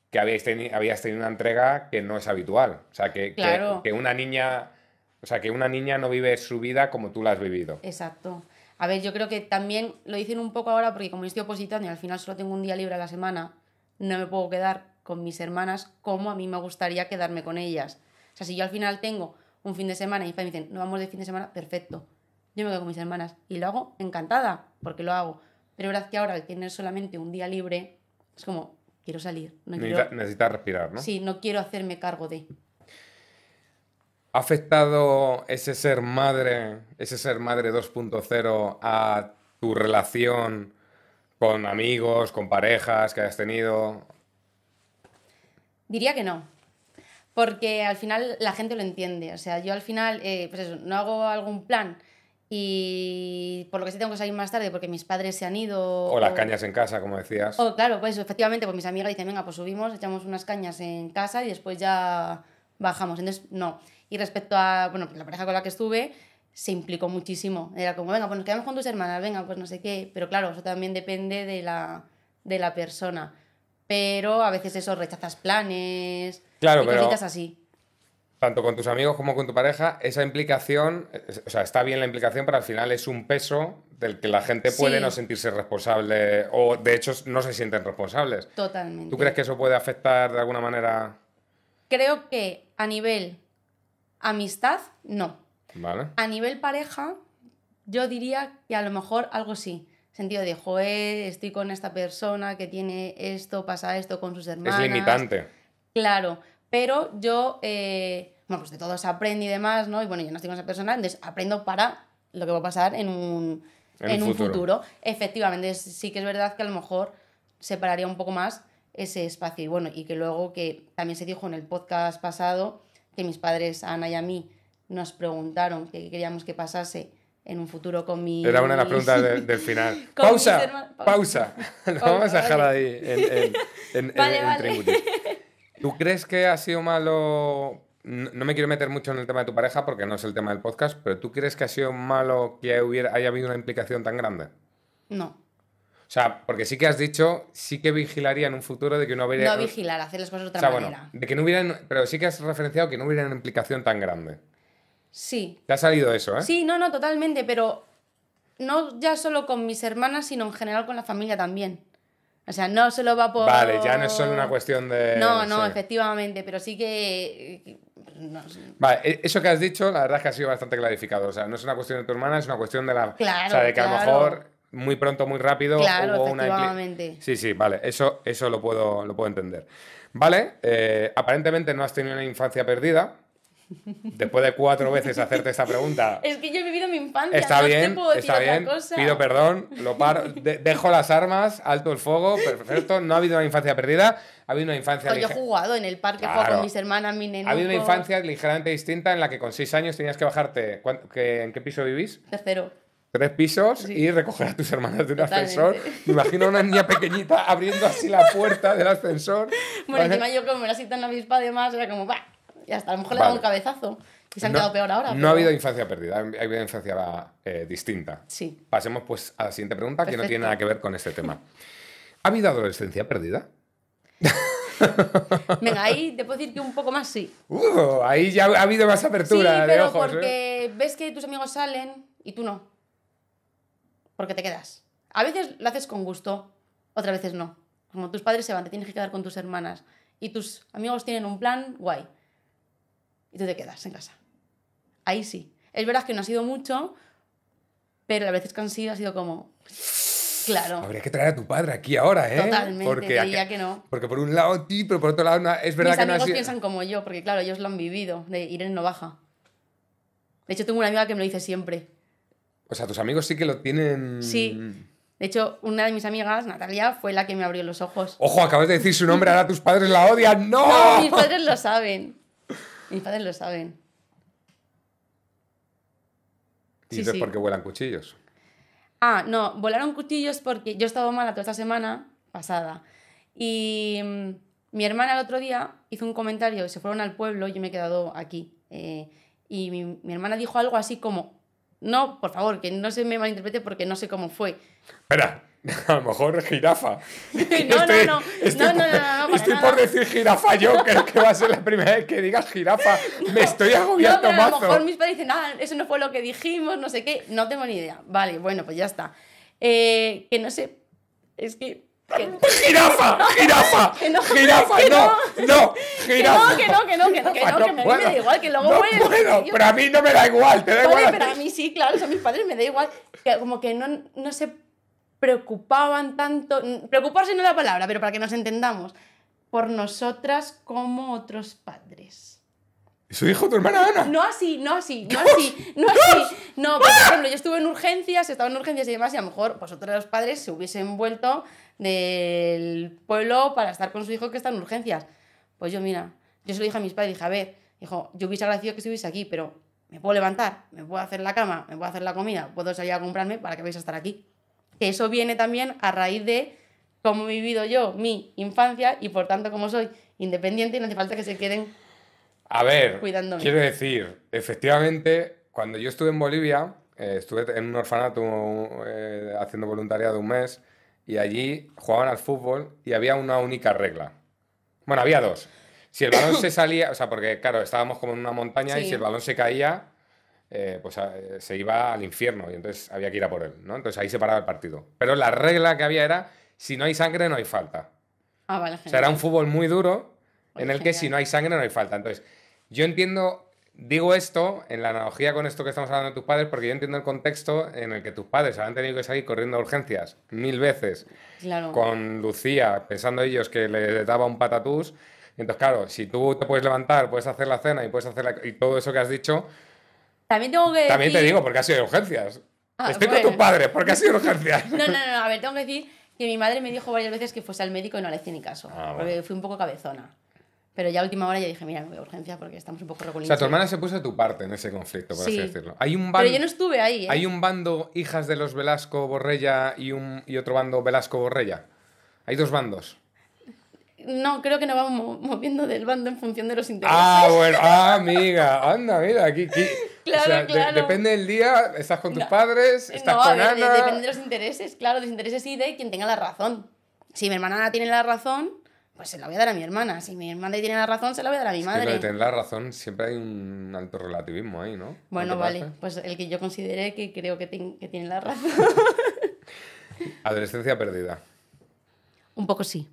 que habías, habías tenido una entrega que no es habitual. O sea, que, claro. que, una niña. O sea, que una niña no vive su vida como tú la has vivido. Exacto. A ver, yo creo que también lo dicen un poco ahora porque como estoy opositando y al final solo tengo un día libre a la semana, no me puedo quedar con mis hermanas como a mí me gustaría quedarme con ellas. O sea, si yo al final tengo un fin de semana y me dicen, no vamos de fin de semana, perfecto. Yo me quedo con mis hermanas y lo hago encantada, porque lo hago. Pero verdad que ahora al tener solamente un día libre, es como, quiero salir. No Necesitas respirar, ¿no? Sí, no quiero hacerme cargo de. ¿Ha afectado ese ser madre, ese ser madre 2.0 a tu relación ¿Con amigos, con parejas que hayas tenido? Diría que no. Porque al final la gente lo entiende. O sea, yo al final, eh, pues no hago algún plan y por lo que sí tengo que salir más tarde porque mis padres se han ido. O, las cañas en casa, como decías. O claro, pues efectivamente, pues mis amigas dicen, venga, pues subimos, echamos unas cañas en casa y después ya bajamos. Entonces, no. Y respecto a, bueno, pues la pareja con la que estuve, se implicó muchísimo. Era como, venga, pues nos quedamos con tus hermanas, venga, pues no sé qué. Pero claro, eso también depende de la, de la persona. Pero a veces eso rechazas planes, claro, y pero así. Tanto con tus amigos como con tu pareja, esa implicación, o sea, está bien la implicación, pero al final es un peso del que la gente puede no sentirse responsable o de hecho no se sienten responsables. Totalmente. ¿Tú crees que eso puede afectar de alguna manera? Creo que a nivel amistad, no a nivel pareja, yo diría que a lo mejor algo sí. Sentido de, joder, estoy con esta persona que tiene esto, pasa esto con sus hermanas. Es limitante. Claro, pero yo, eh, bueno, pues de todo se aprende y demás, ¿no? Y bueno, yo no estoy con esa persona, entonces aprendo para lo que va a pasar en un, futuro. futuro. Efectivamente, sí que es verdad que a lo mejor separaría un poco más ese espacio. Y bueno, y que luego que también se dijo en el podcast pasado que mis padres, Ana y a mí, nos preguntaron qué queríamos que pasase en un futuro con mi... Era una de las preguntas del final. pausa, pausa. Lo vamos a dejar ahí en, el ¿Tú crees que ha sido malo... No me quiero meter mucho en el tema de tu pareja porque no es el tema del podcast, pero ¿tú crees que ha sido malo que hubiera, haya habido una implicación tan grande? No. O sea, porque sí que has dicho, sí que vigilaría en un futuro de que no hubiera... No vigilar, hacer las cosas de otra manera. de que no hubieran... Pero sí que has referenciado que no hubiera una implicación tan grande. Sí. Te ha salido eso, ¿eh? Sí, no, no, totalmente, pero no ya solo con mis hermanas, sino en general con la familia también. O sea, no se lo va por... Vale, ya no es solo una cuestión de... No, no, efectivamente, pero sí que... Vale, e, eso que has dicho, la verdad es que ha sido bastante clarificado. O sea, no es una cuestión de tu hermana, es una cuestión de la... Claro, o sea, de que a lo mejor muy pronto, muy rápido claro, efectivamente. Sí, sí, vale, eso, eso lo, puedo, lo puedo entender. Vale, eh, aparentemente no has tenido una infancia perdida, después de cuatro veces hacerte esta pregunta. es que yo he vivido mi infancia. Está bien, está Pido perdón, lo paro, dejo las armas, alto el fuego, perfecto. No ha habido una infancia perdida, ha habido una infancia. Pues yo he jugado en el parque, con mis hermanas, mi nena. Ha habido una infancia ligeramente distinta en la que con seis años tenías que bajarte. ¿En qué piso vivís? Tercero tres pisos y recoger a tus hermanas de un ascensor. Me imagino una niña pequeñita abriendo así la puerta del ascensor. Bueno, encima yo como me en la tan de más era como, va y hasta a lo mejor le da un cabezazo. Y se han quedado peor ahora. No ha habido infancia perdida, ha habido infancia eh, distinta. Sí. Pasemos pues a la siguiente pregunta que no tiene nada que ver con este tema. ¿Ha habido adolescencia perdida? Venga, ahí te puedo decir que un poco más sí. Uh, ahí ya ha habido más apertura. Sí, pero de ¿eh? porque ves que tus amigos salen y tú no. Porque te quedas. A veces lo haces con gusto, otras veces no. Como tus padres se van, te tienes que quedar con tus hermanas y tus amigos tienen un plan, guay y tú te quedas en casa. Ahí sí. Es verdad que no ha sido mucho, pero a veces que han sido ha sido como... Claro. Habría que traer a tu padre aquí ahora, ¿eh? porque, Porque por un lado ti, pero por otro lado es verdad que no Mis amigos piensan como yo, porque claro, ellos lo han vivido, de Irene no Novaja. De hecho, tengo una amiga que me lo dice siempre. O sea, tus amigos sí que lo tienen... Sí. De hecho, una de mis amigas, Natalia, fue la que me abrió los ojos. Ojo, acabas de decir su nombre, ahora tus padres la odian. ¡No! no mis padres lo saben. Mis padres lo saben. ¿Y vuelan cuchillos? Ah, no, volaron cuchillos porque yo he estado mala toda esta semana pasada. Y mm, mi hermana el otro día hizo un comentario, se fueron al pueblo, y yo me he quedado aquí. Eh, y mi, mi hermana dijo algo así como, no, por favor, que no se me malinterprete porque no sé cómo fue. Espera, A lo mejor jirafa. no, no, no, estoy no, no, no, Estoy por decir jirafa yo, creo que va a ser la primera vez que digas jirafa. Me estoy agobiando pero A lo mejor mis padres dicen, ah, eso no fue lo que dijimos, no sé qué. No tengo ni idea. Vale, bueno, pues ya está. Eh, que no sé. Es que. que... ¡Jirafa! ¡Jirafa! que no, ¡Jirafa! no, ¡No! ¡Jirafa! Que no, que no, que no, que no, que, no, que a mí me da igual, que luego mueren. pero a mí no me da igual, te da vale, igual. pero a mí sí, claro, o a mis padres me da igual. como que no, no sé preocupaban tanto, preocuparse no es la palabra, pero para que nos entendamos, por nosotras como otros padres. su hijo? tu hermana Ana? No así, no así, no así, no así. No, por ejemplo, yo estuve en urgencias, estaba en urgencias y demás, y a lo mejor vosotros los padres se hubiesen vuelto del pueblo para estar con su hijo que está en urgencias. Pues yo, mira, yo se lo dije a mis padres, dije, a ver, dijo, yo hubiese agradecido que estuviese aquí, pero me puedo levantar, me puedo hacer la cama, me puedo hacer la comida, puedo salir a comprarme para que vais a estar aquí que eso viene también a raíz de cómo he vivido yo mi infancia y por tanto como soy independiente y no hace falta que se queden a ver, Quiero decir, efectivamente, cuando yo estuve en Bolivia, eh, estuve en un orfanato eh, haciendo voluntariado un mes y allí jugaban al fútbol y había una única regla. Bueno, había dos. Si el balón se salía, o sea, porque claro, estábamos como en una montaña y si el balón se caía, eh, pues ah, eh, se iba al infierno y entonces había que ir a por él, ¿no? Entonces ahí se paraba el partido. Pero la regla que había era, si no hay sangre no hay falta. Ah, era un fútbol muy duro en el que si no hay sangre no hay falta. Entonces, yo entiendo, digo esto en la analogía con esto que estamos hablando de tus padres, porque yo entiendo el contexto en el que tus padres han tenido que salir corriendo a urgencias mil veces con Lucía, pensando ellos que le daba un patatús. Entonces, claro, si tú te puedes levantar, puedes hacer la cena y puedes hacer y todo eso que has dicho, también tengo que. También te digo, porque ha sido de urgencias. Ah, a tu padre, porque ha sido de urgencias. no, no, no, a ver, tengo que decir que mi madre me dijo varias veces que fuese al médico y no le hice ni caso. Ah, porque fui un poco cabezona. Pero ya a última hora ya dije, mira, no urgencias porque estamos un poco regulitos. O sea, tu hermana se puso de tu parte en ese conflicto, por así decirlo. Hay un bando, Pero yo no estuve ahí, ¿eh? Hay un bando hijas de los Velasco Borrella y, un, y otro bando Velasco Borrella. Hay dos bandos. No, creo que nos vamos moviendo del bando en función de los ah, intereses. Ah, bueno, ah, amiga, anda, mira, aquí Claro, depende del día, estás con tus padres, estás con Ana. depende de los intereses, claro, de los intereses y de quien tenga la razón. Si mi hermana tiene la razón, pues se la voy a dar a mi hermana. Si mi hermana tiene la razón, se la voy a dar a mi madre. Pero tener la razón siempre hay un alto relativismo ahí, ¿no? Bueno, vale. Pues el que yo considere que creo que, que tiene la razón. Adolescencia perdida. Un poco sí.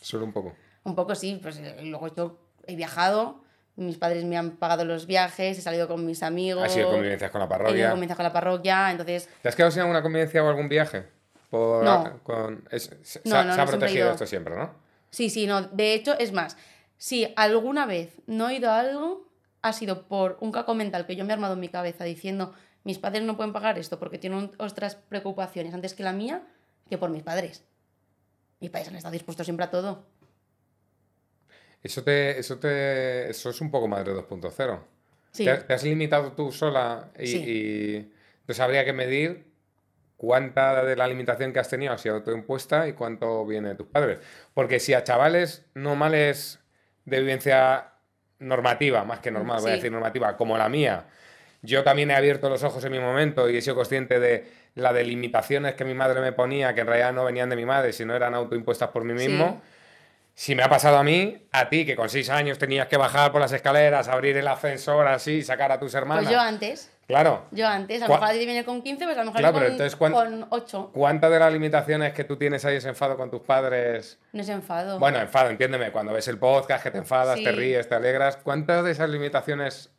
Solo un poco. Un poco sí, pues eh, luego yo he viajado, mis padres me han pagado los viajes, he salido con mis amigos. Ha sido convivencias con la parroquia. He convivencias con la parroquia, entonces... ¿Te has quedado sin alguna convivencia o algún viaje? Por, no. Con, se, ha protegido esto siempre, ¿no? Sí, sí, no. De hecho, es más, si alguna vez no he ido a algo, ha sido por un caco mental que yo me he armado en mi cabeza diciendo mis padres no pueden pagar esto porque tienen otras preocupaciones antes que la mía, que por mis padres. Mis padres han estado dispuestos siempre a todo. Eso te, eso te, eso es un poco madre 2.0. Te, has limitado tú sola y, habría que medir cuánta de la limitación que has tenido ha sido autoimpuesta y cuánto viene de tus padres. Porque si a chavales normales de vivencia normativa, más que normal, voy a decir normativa, como la mía, yo también he abierto los ojos en mi momento y he sido consciente de las delimitaciones que mi madre me ponía, que en realidad no venían de mi madre, sino eran autoimpuestas por mí mismo. Si me ha pasado a mí, a ti, que con seis años tenías que bajar por las escaleras, abrir el ascensor así, sacar a tus hermanos. Pues yo antes. Claro. Yo antes, a lo mejor a ti viene con 15, pues a lo mejor con, con, 8. ¿Cuántas de las limitaciones que tú tienes ahí es enfado con tus padres? No es enfado. Bueno, enfado, entiéndeme, cuando ves el podcast, que te enfadas, te ríes, te alegras. ¿Cuántas de esas limitaciones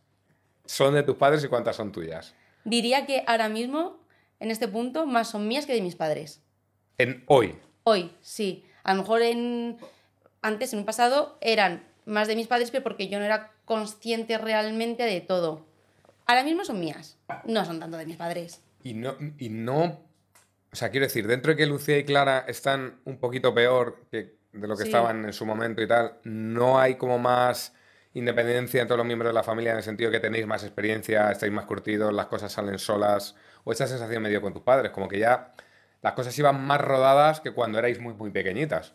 son de tus padres y cuántas son tuyas? Diría que ahora mismo, en este punto, más son mías que de mis padres. ¿En hoy? Hoy, sí. A lo mejor en antes, en un pasado, eran más de mis padres, pero porque yo no era consciente realmente de todo. Ahora mismo son mías, no son tanto de mis padres. Y no, y no, o sea, quiero decir, dentro de que Lucía y Clara están un poquito peor que de lo que estaban en su momento y tal, no hay como más independencia entre los miembros de la familia en el sentido que tenéis más experiencia, estáis más curtidos, las cosas salen solas, o esa sensación medio con tus padres, como que ya las cosas iban más rodadas que cuando erais muy, muy pequeñitas.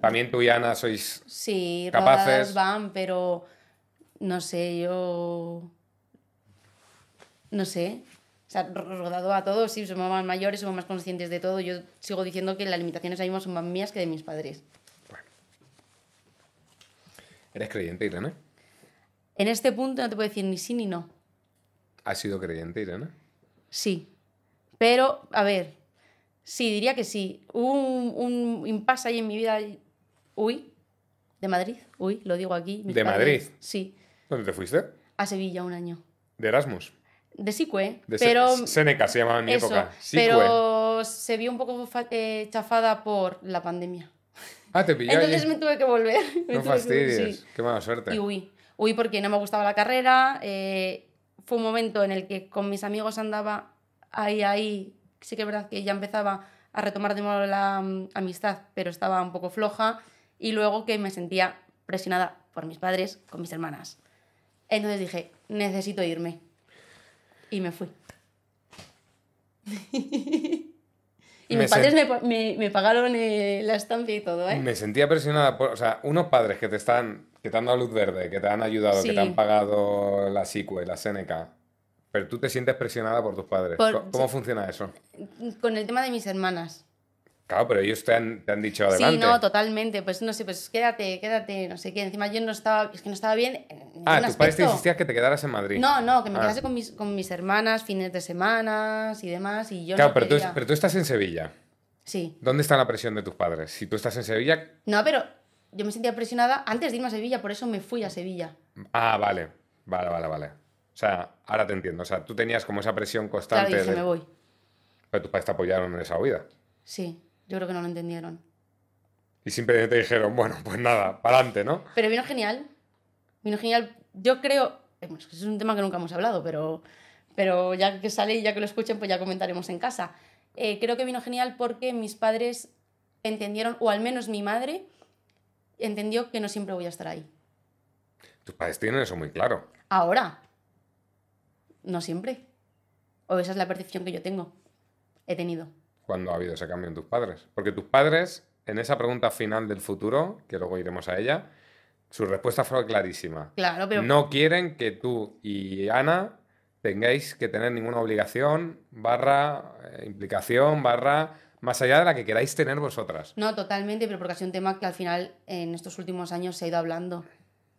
También tú y Ana sois sí, capaces. van, pero no sé, yo. No sé. O sea, rodado a todos, sí, somos más mayores, somos más conscientes de todo. Yo sigo diciendo que las limitaciones ahí son más mías que de mis padres. Bueno. ¿Eres creyente, Irene? En este punto no te puedo decir ni sí ni no. ¿Has sido creyente, Irene? Sí. Pero, a ver, sí, diría que sí. Hubo un, un impasse ahí en mi vida Uy, de Madrid, uy, lo digo aquí. ¿De Madrid? Sí. ¿Dónde te fuiste? A Sevilla un año. ¿De Erasmus? De Sicue, Seneca se llamaba en mi época. Pero se vio un poco eh, chafada por la pandemia. Ah, te pillé. Entonces me tuve que volver. no fastidies, qué mala suerte. Y uy, uy porque no me gustaba la carrera. Eh, fue un momento en el que con mis amigos andaba ahí, ahí. Sí que es verdad que ya empezaba a retomar de nuevo la mm, amistad, pero estaba un poco floja y luego que me sentía presionada por mis padres con mis hermanas. Entonces dije, necesito irme. Y me fui. y mis padres me, pagaron eh, la estancia y todo, ¿eh? Me sentía presionada por, o sea, unos padres que te están, que te han dado luz verde, que te han ayudado, que te han pagado la SICUE, la SENECA, pero tú te sientes presionada por tus padres. ¿Cómo, funciona eso? Con el tema de mis hermanas. Claro, pero ellos te han, dicho adelante. Sí, no, totalmente. Pues no sé, pues quédate, quédate, no sé qué. Encima yo no estaba, es que no estaba bien. ah, tus padres te insistían que te quedaras en Madrid. No, no, que me ah. quedase con mis, hermanas, fines de semana y demás. Y yo claro, pero, tú, estás en Sevilla. Sí. ¿Dónde está la presión de tus padres? Si tú estás en Sevilla. No, pero yo me sentía presionada antes de irme a Sevilla, por eso me fui a Sevilla. Ah, vale. Vale, vale, vale. O sea, ahora te entiendo. O sea, tú tenías como esa presión constante. Claro, dije, me voy. Pero tus padres te apoyaron en esa huida. Sí. Yo creo que no lo entendieron. Y simplemente dijeron, bueno, pues nada, para adelante, ¿no? Pero vino genial. Vino genial. Yo creo. Eh, es un tema que nunca hemos hablado, pero, pero ya que sale y ya que lo escuchen, pues ya comentaremos en casa. Eh, creo que vino genial porque mis padres entendieron, o al menos mi madre, entendió que no siempre voy a estar ahí. Tus padres tienen eso muy claro. Ahora. No siempre. O esa es la percepción que yo tengo. He tenido cuando ha habido ese cambio en tus padres. Porque tus padres, en esa pregunta final del futuro, que luego iremos a ella, su respuesta fue clarísima. Claro, pero... No quieren que tú y Ana tengáis que tener ninguna obligación, barra, eh, implicación, barra, más allá de la que queráis tener vosotras. No, totalmente, pero porque ha sido un tema que al final en estos últimos años se ha ido hablando,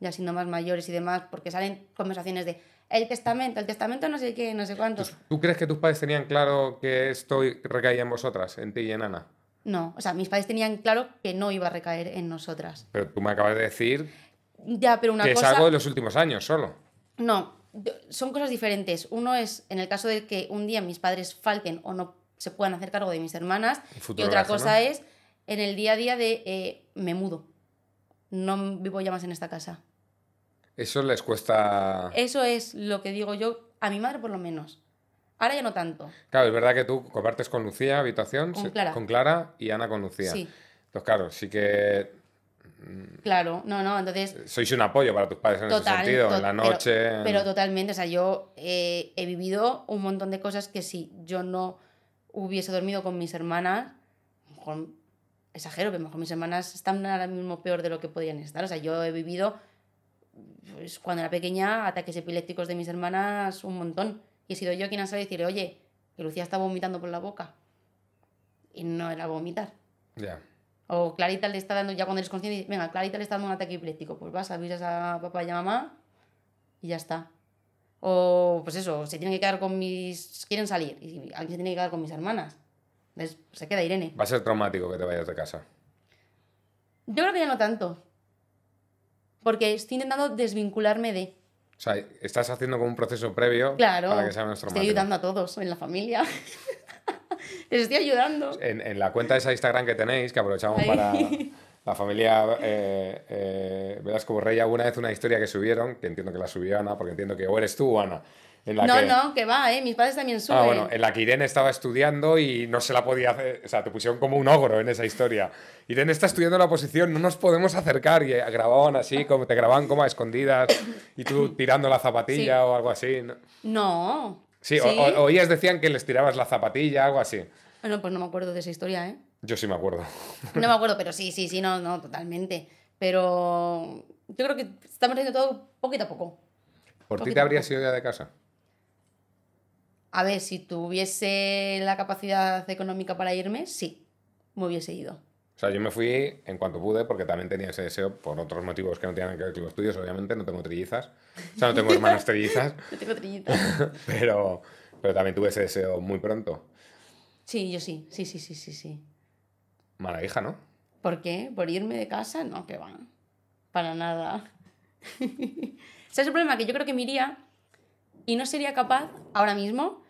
ya siendo más mayores y demás, porque salen conversaciones de el testamento, el testamento no sé qué, no sé cuánto. ¿Tú crees que tus padres tenían claro que esto recaía en vosotras, en ti y en Ana? No, o sea, mis padres tenían claro que no iba a recaer en nosotras. Pero tú me acabas de decir ya, pero una que es algo de los últimos años solo. No, son cosas diferentes. Uno es en el caso de que un día mis padres falten o no se puedan hacer cargo de mis hermanas. Y otra cosa es en el día a día de eh, me mudo. No vivo ya más en esta casa. Eso les cuesta... Eso es lo que digo yo, a mi madre por lo menos. Ahora ya no tanto. Claro, es verdad que tú compartes con Lucía habitación, con Clara, con Clara y Ana con Lucía. Sí. Entonces, claro, sí que mm, Claro, no, no, entonces... Sois un apoyo para tus padres en ese sentido, en la noche... Pero, totalmente, o sea, yo eh, he vivido un montón de cosas que si yo no hubiese dormido con mis hermanas, mejor, exagero, pero mejor mis hermanas están ahora mismo peor de lo que podían estar, o sea, yo he vivido pues, cuando era pequeña, ataques epilépticos de mis hermanas un montón. Y he sido yo quien ha sabido decirle, oye, que Lucía está vomitando por la boca. Y no era vomitar. Ya. O Clarita le está dando, ya cuando eres consciente, venga, Clarita le está dando un ataque epiléptico. Pues vas, avisas a papá y a mamá y ya está. O, pues eso, se tienen que quedar con mis. quieren salir. Y alguien se tiene que quedar con mis hermanas. Entonces, se queda Irene. Va a ser traumático que te vayas de casa. Yo creo que ya no tanto porque estoy intentando desvincularme de. O sea, estás haciendo como un proceso previo claro, para que sea nuestro Estoy ayudando a todos en la familia. Les estoy ayudando. En, en, la cuenta de esa Instagram que tenéis, que aprovechamos para La familia eh, como eh, Velasco alguna una vez una historia que subieron, que entiendo que la subió Ana, porque entiendo que o eres tú Ana. no, no, que va, ¿eh? Mis padres también suben. Ah, bueno, en la que Irene estaba estudiando y no se la podía hacer. O sea, te pusieron como un ogro en esa historia. Irene está estudiando la posición, no nos podemos acercar. Y eh, grababan así, como te grababan como a escondidas y tú tirando la zapatilla o algo así. No. Sí, o ellas decían que les tirabas la zapatilla, algo así. Bueno, pues no me acuerdo de esa historia, ¿eh? Yo sí me acuerdo. No me acuerdo, pero sí, sí, sí, no, no, totalmente. Pero yo creo que estamos haciendo todo poquito a poco. ¿Por ti te habrías ido ya de casa? A ver, si tuviese la capacidad económica para irme, sí, me hubiese ido. O sea, yo me fui en cuanto pude porque también tenía ese deseo por otros motivos que no tenían que ver con los estudios, obviamente, no tengo trillizas. O sea, no tengo hermanos trillizas. no tengo trillizas. pero, pero también tuve ese deseo muy pronto. Sí, yo sí, sí, sí, sí, sí, sí. Mala hija, ¿no? ¿Por qué? ¿Por irme de casa? No, que va. Para nada. Ese es el problema, que yo creo que me iría y no sería capaz ahora mismo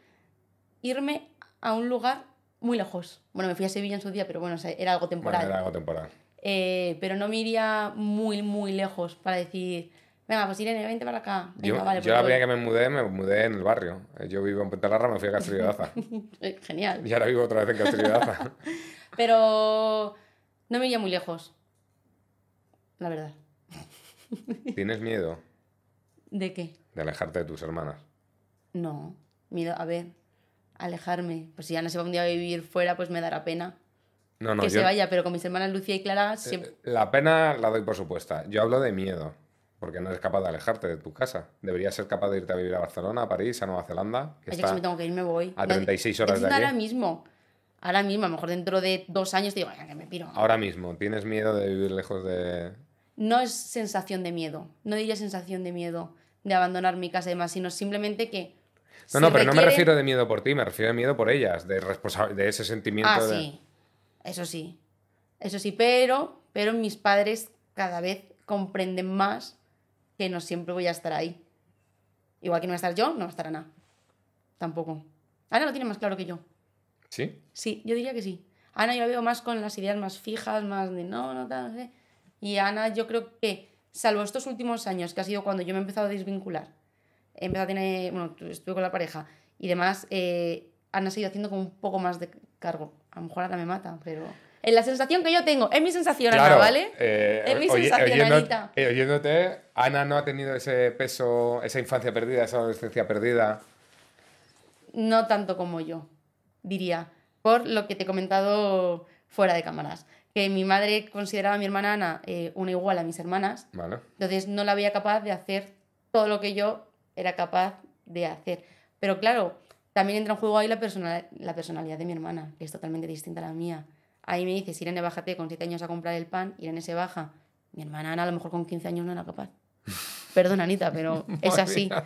irme a un lugar muy lejos. Bueno, me fui a Sevilla en su día, pero bueno, era algo temporal. era algo temporal. Eh, pero no me iría muy, muy lejos para decir, venga, pues el vente para acá. yo, yo pues la primera que me mudé, me mudé en el barrio. Eh, yo vivo en Larra, me fui a Aza. Genial. Y ahora vivo otra vez en Aza. Pero no me iría muy lejos. La verdad. ¿Tienes miedo? ¿De qué? De alejarte de tus hermanas. No. Miedo, a ver, alejarme. Pues si ya no se va un día a vivir fuera, pues me dará pena. No, no, que se vaya, pero con mis hermanas Lucía y Clara eh, siempre... La pena la doy por supuesta. Yo hablo de miedo, porque no eres capaz de alejarte de tu casa. Deberías ser capaz de irte a vivir a Barcelona, a París, a Nueva Zelanda. Que me voy. A 36 horas de allí. ahora mismo. Ahora mismo, a lo mejor dentro de dos años te digo, que me piro. Ahora mismo, ¿tienes miedo de vivir lejos de...? No es sensación de miedo, no diría sensación de miedo de abandonar mi casa y demás, sino simplemente que... No, no, pero no me refiero de miedo por ti, me refiero de miedo por ellas, de, de ese sentimiento ah, de... sí, eso sí, eso sí, pero, pero mis padres cada vez comprenden más que no siempre voy a estar ahí. Igual que no voy a estar yo, no a estar nada. Tampoco. Ana lo tiene más claro que yo. ¿Sí? Sí, yo diría que sí. Ana yo la veo más con las ideas más fijas, más de no, no, tal, no sé. Y Ana yo creo que, salvo estos últimos años, que ha sido cuando yo me he empezado a desvincular, he a tener, bueno, estuve con la pareja y demás, eh, Ana se ha ido haciendo como un poco más de cargo. A lo mejor ahora me mata, pero... en la sensación que yo tengo, es mi sensación, Ana, ¿vale? Eh, es mi oye, sensación, oyéndote, Ana no ha tenido ese peso, esa infancia perdida, esa adolescencia perdida. No tanto como yo diría, por lo que te he comentado fuera de cámaras. Que mi madre consideraba a mi hermana Ana eh, una igual a mis hermanas. Entonces no la veía capaz de hacer todo lo que yo era capaz de hacer. Pero claro, también entra en juego ahí la, la personalidad de mi hermana, que es totalmente distinta a la mía. Ahí me dices, Irene, bájate con 7 años a comprar el pan, Irene se baja. Mi hermana Ana a lo mejor con 15 años no era capaz. Perdona, Anita, pero es así.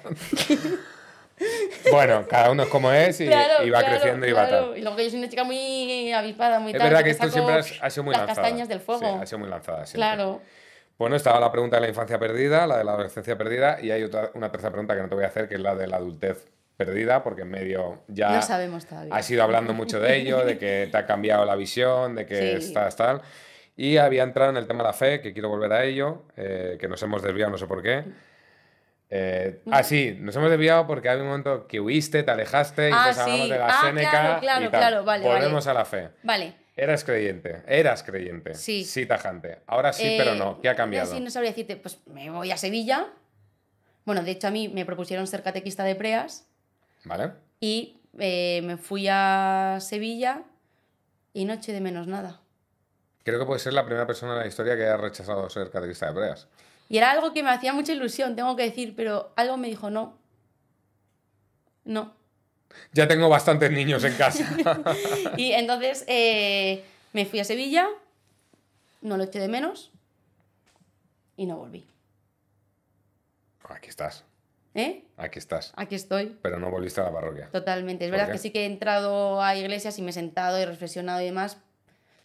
Bueno, cada uno es como es y, va creciendo y va claro. tal. Y luego que yo soy una chica muy avispada, muy Es verdad que, esto siempre ha sido muy lanzado. lanzada. Las castañas del fuego. Sí, has sido muy lanzada siempre. Claro. Bueno, estaba la pregunta de la infancia perdida, la de la adolescencia perdida y hay otra, una tercera pregunta que no te voy a hacer, que es la de la adultez perdida, porque en medio ya no sabemos todavía. has ido hablando mucho de ello, de que te ha cambiado la visión, de que estás tal. Y había entrado en el tema de la fe, que quiero volver a ello, eh, que nos hemos desviado, no sé por qué. Así eh, mm. ah, sí, nos hemos desviado porque hay un momento que huiste, te alejaste y ah, de la ah, Claro, claro, Volvemos a la fe. Vale. Eras creyente, eras creyente. Sí. Sí, tajante. Ahora sí, pero eh, no. ¿Qué ha cambiado? Sí, no sabría decirte, pues me voy a Sevilla. Bueno, de hecho, a mí me propusieron ser catequista de preas. Vale. Y eh, me fui a Sevilla y no de menos nada. Creo que puede ser la primera persona en la historia que haya rechazado ser catequista de preas. Y era algo que me hacía mucha ilusión, tengo que decir, pero algo me dijo no. No. Ya tengo bastantes niños en casa. y entonces eh, me fui a Sevilla, no lo eché de menos y no volví. Aquí estás. ¿Eh? Aquí estás. Aquí estoy. Pero no volviste a la parroquia. Totalmente. Es verdad que sí que he entrado a iglesias y me he sentado y reflexionado y demás,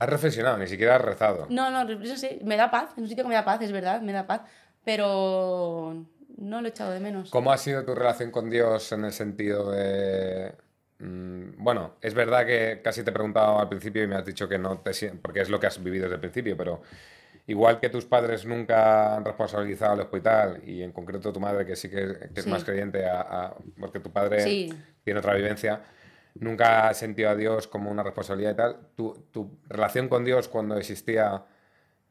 Has reflexionado, ni siquiera has rezado. No, no, eso sí, me da paz, en un sitio que me da paz, es verdad, me da paz, pero no lo he echado de menos. ¿Cómo ha sido tu relación con Dios en el sentido de... Mm, bueno, es verdad que casi te he preguntado al principio y me has dicho que no te porque es lo que has vivido desde el principio, pero igual que tus padres nunca han responsabilizado al hospital y en concreto tu madre que sí que, es más creyente porque tu padre tiene otra vivencia, nunca has sentido a Dios como una responsabilidad y tal. ¿Tu, relación con Dios cuando existía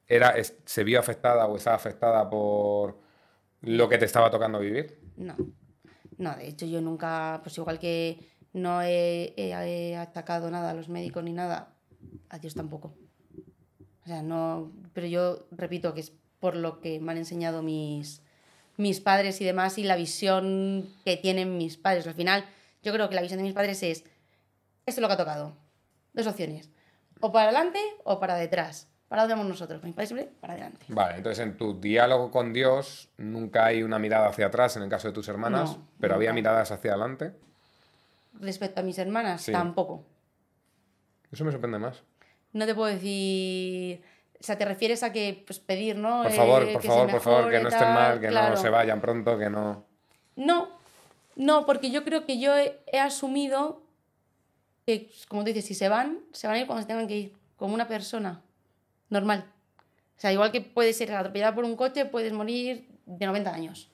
era, se vio afectada o estaba afectada por lo que te estaba tocando vivir? No, no, de hecho yo nunca, pues igual que no he, atacado nada a los médicos ni nada, a Dios tampoco. O sea, no, pero yo repito que es por lo que me han enseñado mis, mis padres y demás y la visión que tienen mis padres. Al final, yo creo que la visión de mis padres es eso es lo que ha tocado. Dos opciones. O para adelante o para detrás. ¿Para dónde vamos nosotros? para adelante. Vale, entonces en tu diálogo con Dios nunca hay una mirada hacia atrás en el caso de tus hermanas, pero había miradas hacia adelante. Respecto a mis hermanas, tampoco. Eso me sorprende más. No te puedo decir. O sea, te refieres a que pues, pedir, ¿no? Por favor, eh, por favor, por favor, que no estén mal, que no se vayan pronto, que no. No, no, porque yo creo que yo he asumido que, pues, como dices, si se van, se van a ir cuando se tengan que ir, como una persona normal. O sea, igual que puedes ser atropellada por un coche, puedes morir de 90 años.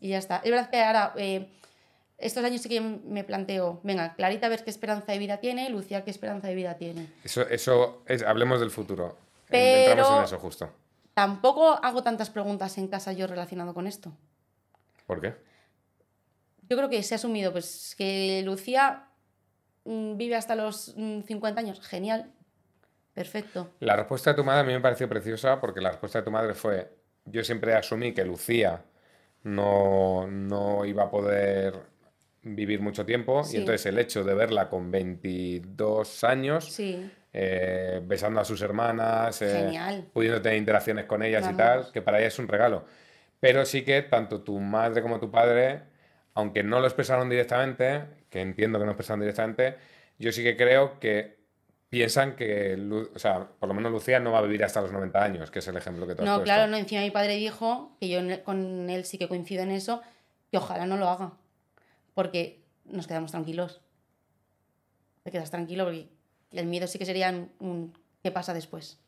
Y ya está. Es verdad que ahora, eh, estos años sí que me planteo, venga, Clarita, a ver qué esperanza de vida tiene, Lucía, qué esperanza de vida tiene. Eso, es, hablemos del futuro. Pero en justo. Tampoco hago tantas preguntas en casa yo relacionado con esto. ¿Por qué? Yo creo que se ha asumido pues, que Lucía Mm, vive hasta los 50 mm, años, genial, perfecto. La respuesta de tu madre a mí me pareció preciosa porque la respuesta de tu madre fue, yo siempre asumí que Lucía no, no iba a poder vivir mucho tiempo y entonces el hecho de verla con 22 años, eh, besando a sus hermanas, eh, pudiendo tener interacciones con ellas y tal, que para ella es un regalo. Pero sí que tanto tu madre como tu padre, aunque no lo expresaron directamente, que entiendo que no expresan directamente, yo sí que creo que piensan que, o sea, por lo menos Lucía no va a vivir hasta los 90 años, que es el ejemplo que tú No, claro, no. Encima mi padre dijo, que yo con él sí que coincido en eso, que ojalá no lo haga, porque nos quedamos tranquilos. Te quedas tranquilo porque el miedo sí que sería un, qué pasa después.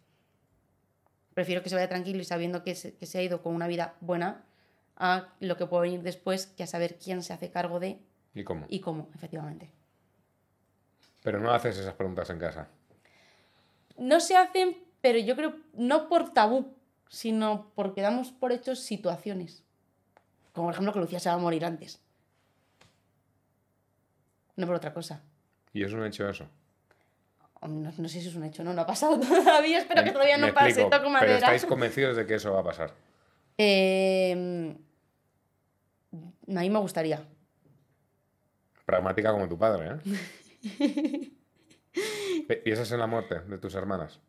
Prefiero que se vaya tranquilo y sabiendo que se, que se ha ido con una vida buena a lo que puede venir después que a saber quién se hace cargo de ¿Y cómo? ¿Y cómo, efectivamente? Pero no haces esas preguntas en casa. No se hacen, pero yo creo, no por tabú, sino porque damos por hechos situaciones. Como por ejemplo que Lucía se va a morir antes. No por otra cosa. ¿Y es un hecho eso? No, sé si es un hecho, no, no ha pasado todavía, espero que todavía no pase, Pero estáis convencidos de que eso va a pasar. Eh, a mí me gustaría, Pragmática como tu padre, ¿eh? ¿Piensas en la muerte de tus hermanas?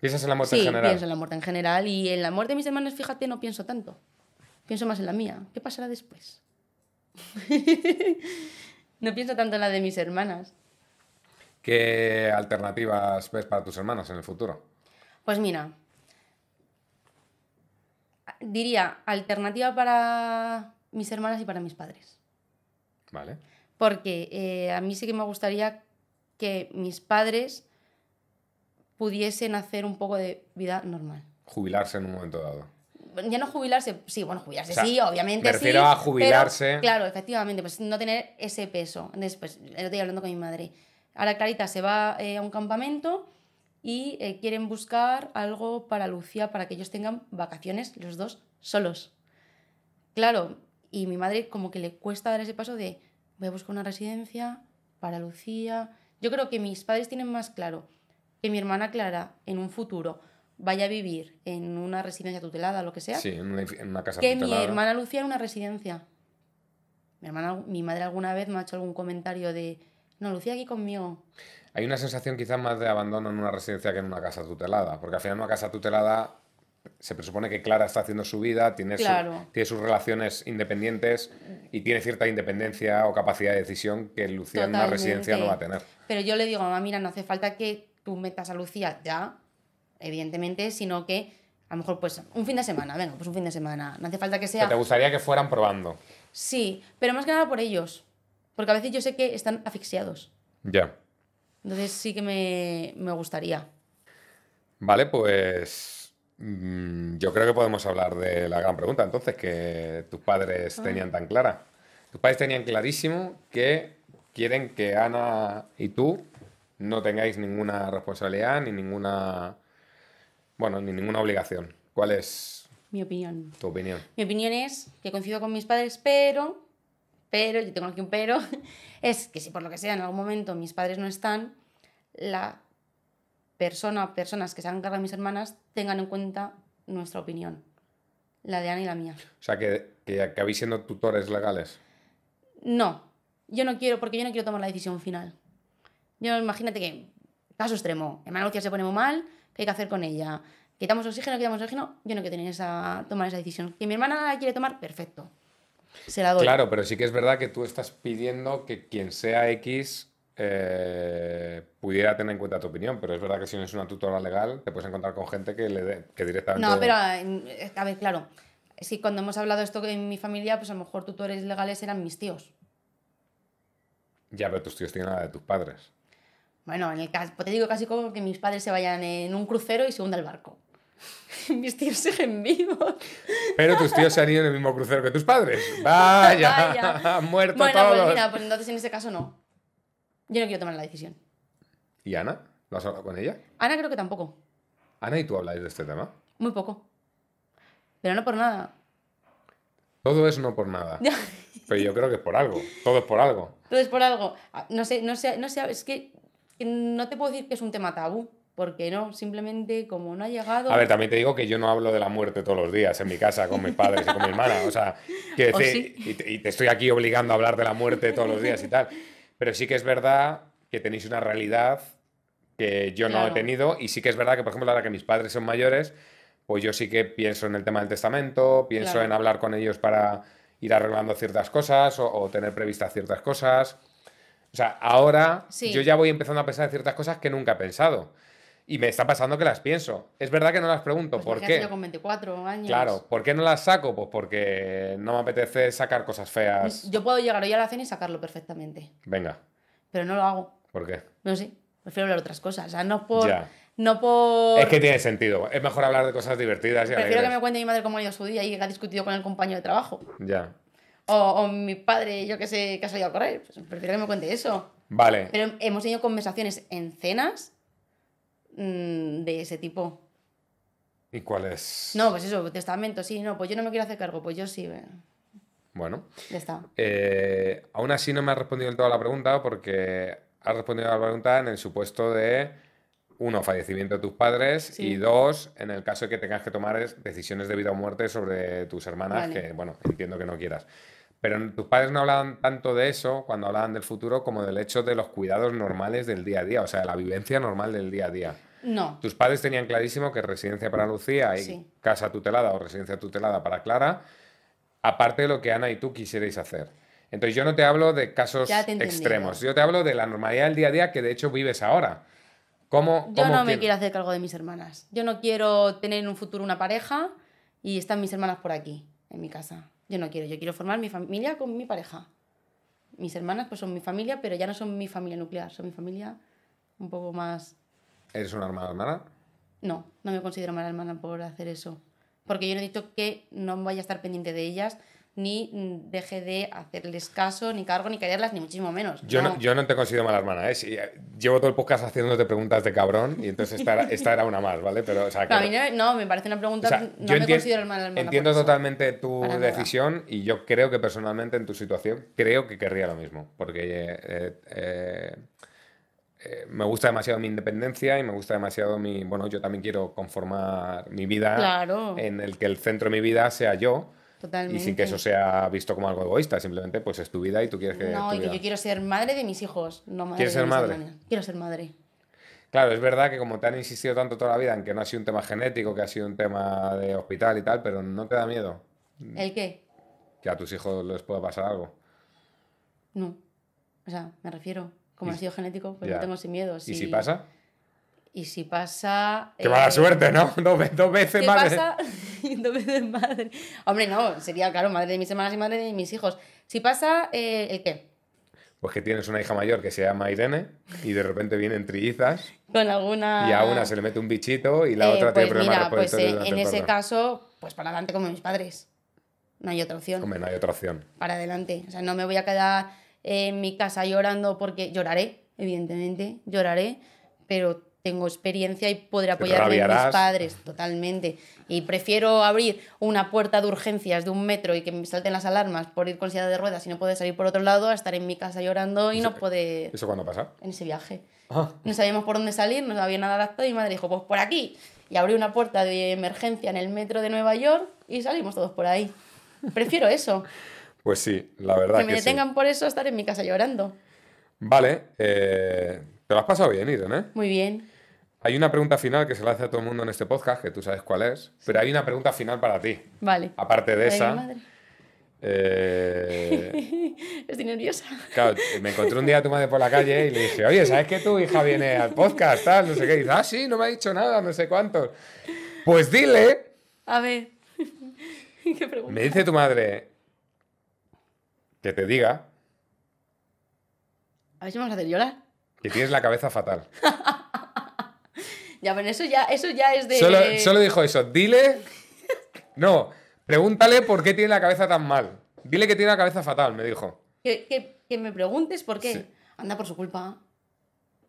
¿Piensas en la muerte en general? pienso en la muerte en general y en la muerte de mis hermanas, fíjate, no pienso tanto. Pienso más en la mía. ¿Qué pasará después? no pienso tanto en la de mis hermanas. ¿Qué alternativas ves para tus hermanas en el futuro? Pues mira, diría alternativa para mis hermanas y para mis padres. Vale porque eh, a mí sí que me gustaría que mis padres pudiesen hacer un poco de vida normal. Jubilarse en un momento dado. Ya no jubilarse, sí, bueno, jubilarse sí, obviamente. prefiero a jubilarse. claro, efectivamente, pues no tener ese peso. Después, pues lo hablando con mi madre. Ahora Clarita se va eh, a un campamento y eh, quieren buscar algo para Lucía, para que ellos tengan vacaciones los dos solos. Claro, y mi madre como que le cuesta dar ese paso de, voy a buscar una residencia para Lucía. Yo creo que mis padres tienen más claro que mi hermana Clara en un futuro vaya a vivir en una residencia tutelada, lo que sea, sí, en una, casa tutelada. que mi hermana Lucía en una residencia. Mi, hermana, mi madre alguna vez me ha hecho algún comentario de, no, Lucía aquí conmigo. Hay una sensación quizás más de abandono en una residencia que en una casa tutelada, porque al final una casa tutelada se presupone que Clara está haciendo su vida, tiene, tiene sus relaciones independientes y tiene cierta independencia o capacidad de decisión que Lucía en la residencia no va a tener. Pero yo le digo, mamá, mira, no hace falta que tú metas a Lucía ya, evidentemente, sino que a lo mejor pues un fin de semana, venga, pues un fin de semana, no hace falta que sea... te gustaría que fueran probando. Sí, pero más que nada por ellos, porque a veces yo sé que están asfixiados. Ya. Entonces sí que me, me gustaría. Vale, pues Mm, yo creo que podemos hablar de la gran pregunta, entonces, que tus padres ah. tenían tan clara. Tus padres tenían clarísimo que quieren que Ana y tú no tengáis ninguna responsabilidad ni ninguna, bueno, ni ninguna obligación. ¿Cuál es mi opinión? Tu opinión. Mi opinión es que coincido con mis padres, pero, pero, yo tengo aquí un pero, es que si por lo que sea en algún momento mis padres no están, la persona, personas que se han encargado de mis hermanas, tengan en cuenta nuestra opinión, la de Ana y la mía. O sea, que, que acabéis siendo tutores legales. No, yo no quiero, porque yo no quiero tomar la decisión final. Yo imagínate que, caso extremo, hermana Lucía se pone muy mal, ¿qué hay que hacer con ella? ¿Quitamos oxígeno, quitamos oxígeno? Yo no quiero tener esa, tomar esa decisión. Que mi hermana la quiere tomar, perfecto. Se la doy. Claro, pero sí que es verdad que tú estás pidiendo que quien sea X eh, pudiera tener en cuenta tu opinión, pero es verdad que si no es una tutora legal, te puedes encontrar con gente que, le que directamente... No, pero eh, a ver, claro, si cuando hemos hablado esto en mi familia, pues a lo mejor tutores legales eran mis tíos. Ya, pero tus tíos tienen la de tus padres. Bueno, en el caso, pues te digo casi como que mis padres se vayan en un crucero y se hunda el barco. mis tíos siguen vivos. Pero tus tíos se han ido en el mismo crucero que tus padres. Vaya, han muerto bueno, pues todos. Pues pues entonces en ese caso no. Yo no quiero tomar la decisión. ¿Y Ana? ¿Lo has hablado con ella? Ana creo que tampoco. Ana y tú habláis de este tema. Muy poco. Pero no por nada. Todo es no por nada. Pero yo creo que es por algo. Todo es por algo. Todo es por algo. Ah, no sé, no sé, no sé, es que no te puedo decir que es un tema tabú. Porque no, simplemente como no ha llegado. A ver, también te digo que yo no hablo de la muerte todos los días en mi casa con mis padres y con mi hermana. O sea, que y, te, estoy aquí obligando a hablar de la muerte todos los días y tal. Pero sí que es verdad que tenéis una realidad que yo no he tenido y sí que es verdad que, por ejemplo, ahora que mis padres son mayores, pues yo sí que pienso en el tema del testamento, pienso en hablar con ellos para ir arreglando ciertas cosas o, tener previstas ciertas cosas. O sea, ahora yo ya voy empezando a pensar en ciertas cosas que nunca he pensado. Y me está pasando que las pienso. Es verdad que no las pregunto. Pues ¿Por qué? con 24 años. Claro. ¿Por qué no las saco? Pues porque no me apetece sacar cosas feas. Mm, yo puedo llegar hoy a la cena y sacarlo perfectamente. Venga. Pero no lo hago. ¿Por qué? No sé. Prefiero hablar otras cosas. O no por... No Es que tiene sentido. Es mejor hablar de cosas divertidas y Prefiero que me cuente mi madre cómo ha ido su día y que ha discutido con el compañero de trabajo. Ya. O, mi padre, yo que sé, que ha salido a correr. Pues prefiero que me cuente eso. Vale. Pero hemos tenido conversaciones en cenas Mm, de ese tipo. ¿Y cuál es? No, pues eso, testamento, sí, no, pues yo no me quiero hacer cargo, pues yo sí. Bueno. Ya está. Eh, aún así no me ha respondido del todo la pregunta porque has respondido a la pregunta en el supuesto de, uno, fallecimiento de tus padres y dos, en el caso de que tengas que tomar decisiones de vida o muerte sobre tus hermanas, que, bueno, entiendo que no quieras. Pero tus padres no hablaban tanto de eso cuando hablaban del futuro como del hecho de los cuidados normales del día a día, o sea, de la vivencia normal del día a día. No. Tus padres tenían clarísimo que residencia para Lucía y casa tutelada o residencia tutelada para Clara, aparte de lo que Ana y tú quisierais hacer. Entonces yo no te hablo de casos extremos, yo te hablo de la normalidad del día a día que de hecho vives ahora. ¿Cómo, yo no me quiero hacer cargo de mis hermanas. Yo no quiero tener en un futuro una pareja y están mis hermanas por aquí, en mi casa. Yo no quiero, yo quiero formar mi familia con mi pareja. Mis hermanas pues son mi familia, pero ya no son mi familia nuclear, son mi familia un poco más ¿Eres una mala hermana? No, no me considero mala hermana por hacer eso. Porque yo no he dicho que no vaya a estar pendiente de ellas, ni deje de hacerles caso, ni cargo, ni quererlas, ni muchísimo menos. Yo no, yo no te considero mala hermana, ¿eh? ¿eh? llevo todo el podcast haciéndote preguntas de cabrón y entonces esta era, una más, ¿vale? Pero, no, me parece una pregunta. no me considero mala hermana. Entiendo totalmente tu decisión y yo creo que personalmente en tu situación creo que querría lo mismo. Porque. Eh, eh, eh, me gusta demasiado mi independencia y me gusta demasiado mi... Bueno, yo también quiero conformar mi vida en el que el centro de mi vida sea yo. Totalmente. Y sin que eso sea visto como algo egoísta, simplemente pues es tu vida y tú quieres que... No, y yo quiero ser madre de mis hijos, no madre ser madre? Quiero ser madre. Claro, es verdad que como te han insistido tanto toda la vida en que no ha sido un tema genético, que ha sido un tema de hospital y tal, pero ¿no te da miedo? ¿El qué? Que a tus hijos les pueda pasar algo. No. O sea, me refiero, como ha sido genético, pues no tengo sin miedo. ¿Y si pasa? Y si pasa. ¡Qué mala eh, suerte, ¿no? Dos, dos veces ¿qué madre. Pasa? dos veces madre. Hombre, no, sería, claro, madre de mis hermanas y madre de mis hijos. Si pasa, eh, ¿el qué? Pues que tienes una hija mayor que se llama Irene y de repente vienen trillizas. Con alguna. Y a una se le mete un bichito y la eh, otra tiene pues problemas mira, pues En ese caso, pues para adelante como mis padres. No hay otra opción. Hombre, no hay otra opción. Para adelante. O sea, no me voy a quedar en mi casa llorando porque lloraré, evidentemente, lloraré, pero tengo experiencia y podré apoyar a mis padres totalmente. Y prefiero abrir una puerta de urgencias de un metro y que me salten las alarmas por ir con silla de ruedas y no poder salir por otro lado a estar en mi casa llorando y no poder... ¿Eso cuándo pasa? En ese viaje. Ah. No sabíamos por dónde salir, no había nada adaptado y mi madre dijo, pues por aquí. Y abrí una puerta de emergencia en el metro de Nueva York y salimos todos por ahí. Prefiero eso. Pues sí, la verdad. Que me detengan por eso, estar en mi casa llorando. Vale, eh, ¿te lo has pasado bien, Irene? ¿eh? Muy bien. Hay una pregunta final que se la hace a todo el mundo en este podcast, que tú sabes cuál es, pero hay una pregunta final para ti. Vale. Aparte de esa. Madre. Eh, Estoy nerviosa. Claro, me encontré un día a tu madre por la calle y le dije, oye, ¿sabes que tu hija viene al podcast? Tal, no sé qué. Y dice, ah, sí, no me ha dicho nada, no sé cuánto. Pues dile. A ver. ¿Qué pregunta? Me dice tu madre, que te diga a ver si me vas a hacer llorar. Que tienes la cabeza fatal. ya, pero eso ya, eso ya es de. Solo, dijo eso. Dile. No, pregúntale por qué tiene la cabeza tan mal. Dile que tiene la cabeza fatal, me dijo. Que, me preguntes por qué. Anda por su culpa.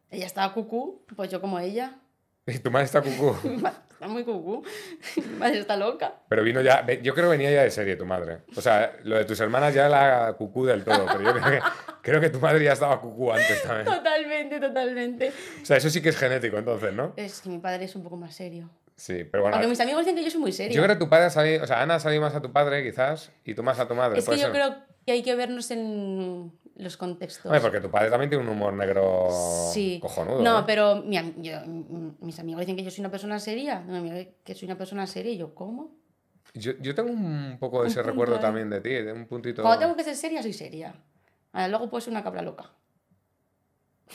Ella estaba cucú, pues yo como ella. Y tu madre está cucú. está muy cucú, mi madre está loca. Pero vino ya, yo creo que venía ya de serie tu madre. O sea, lo de tus hermanas ya la cucú del todo, pero yo creo que, tu madre ya estaba cucú antes también. Totalmente, totalmente. O sea, eso sí que es genético entonces, ¿no? Es que mi padre es un poco más serio. Sí, pero bueno. Porque mis amigos dicen que yo soy muy serio. Yo creo que tu padre ha salido, o sea, Ana ha salido más a tu padre quizás y tú más a tu madre. Es que yo creo que hay que vernos en los contextos. porque tu padre también tiene un humor negro sí. cojonudo. No, ¿eh? pero mm, mis amigos dicen que yo soy una persona seria. que soy una persona seria. Y yo, ¿cómo? Yo, tengo un poco de ese recuerdo ¿eh? también de ti, de un puntito. Cuando tengo que ser seria, soy seria. Ah, luego puedo ser una cabra loca.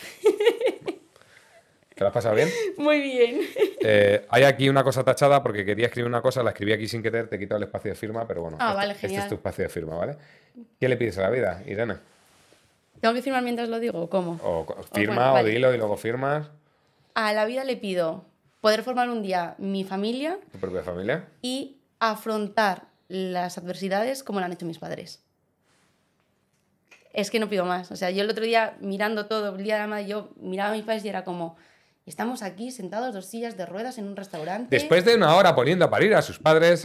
¿Te lo has pasado bien? Muy bien. Eh, hay aquí una cosa tachada porque quería escribir una cosa, la escribí aquí sin querer, te he quitado el espacio de firma, pero bueno. Ah, este, vale, genial. este es tu espacio de firma, ¿vale? ¿Qué le pides a la vida, Irene? ¿Tengo que firmar mientras lo digo? ¿Cómo? O firma o, dilo y luego firmas. A la vida le pido poder formar un día mi familia. familia? Y afrontar las adversidades como lo han hecho mis padres. Es que no pido más. O sea, yo el otro día mirando todo, el día de la madre, yo miraba a mis padres y era como, Estamos aquí sentados dos sillas de ruedas en un restaurante. Después de una hora poniendo a parir a sus padres.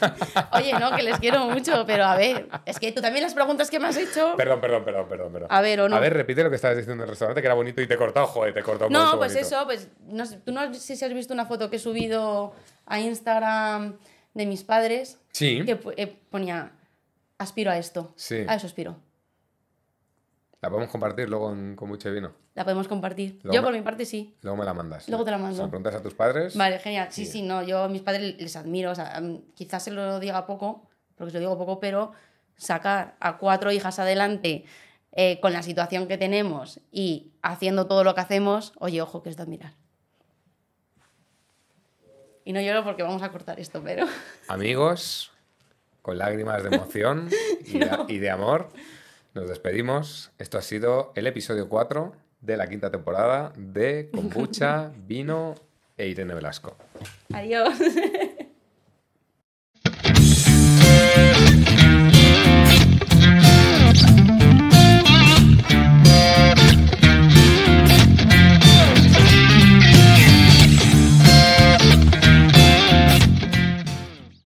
Oye, no, que les quiero mucho, pero a ver, es que tú también las preguntas que me has hecho. Perdón, perdón, perdón, perdón, perdón. A ver, A ver, repite lo que estabas diciendo en el restaurante, que era bonito y te he cortado, joder, te he cortado. No, pues eso, pues tú no sé si has visto una foto que he subido a Instagram de mis padres. Sí. Que eh, ponía, aspiro a esto. Sí. A eso aspiro. La podemos compartir luego con mucho vino la podemos compartir. yo por mi parte sí. Luego me la mandas. Luego te la mando. Se lo preguntas a tus padres. Vale, genial. Sí, sí, no, yo a mis padres les admiro. Mm, quizás se lo diga poco, porque se lo digo poco, pero sacar a cuatro hijas adelante eh, con la situación que tenemos y haciendo todo lo que hacemos, oye, ojo, que es de admirar. Y no lloro porque vamos a cortar esto, pero... Amigos, con lágrimas de emoción y, de, y de amor, nos despedimos. Esto ha sido el episodio 4 de la quinta temporada de Kombucha, Vino e Irene Velasco. Adiós.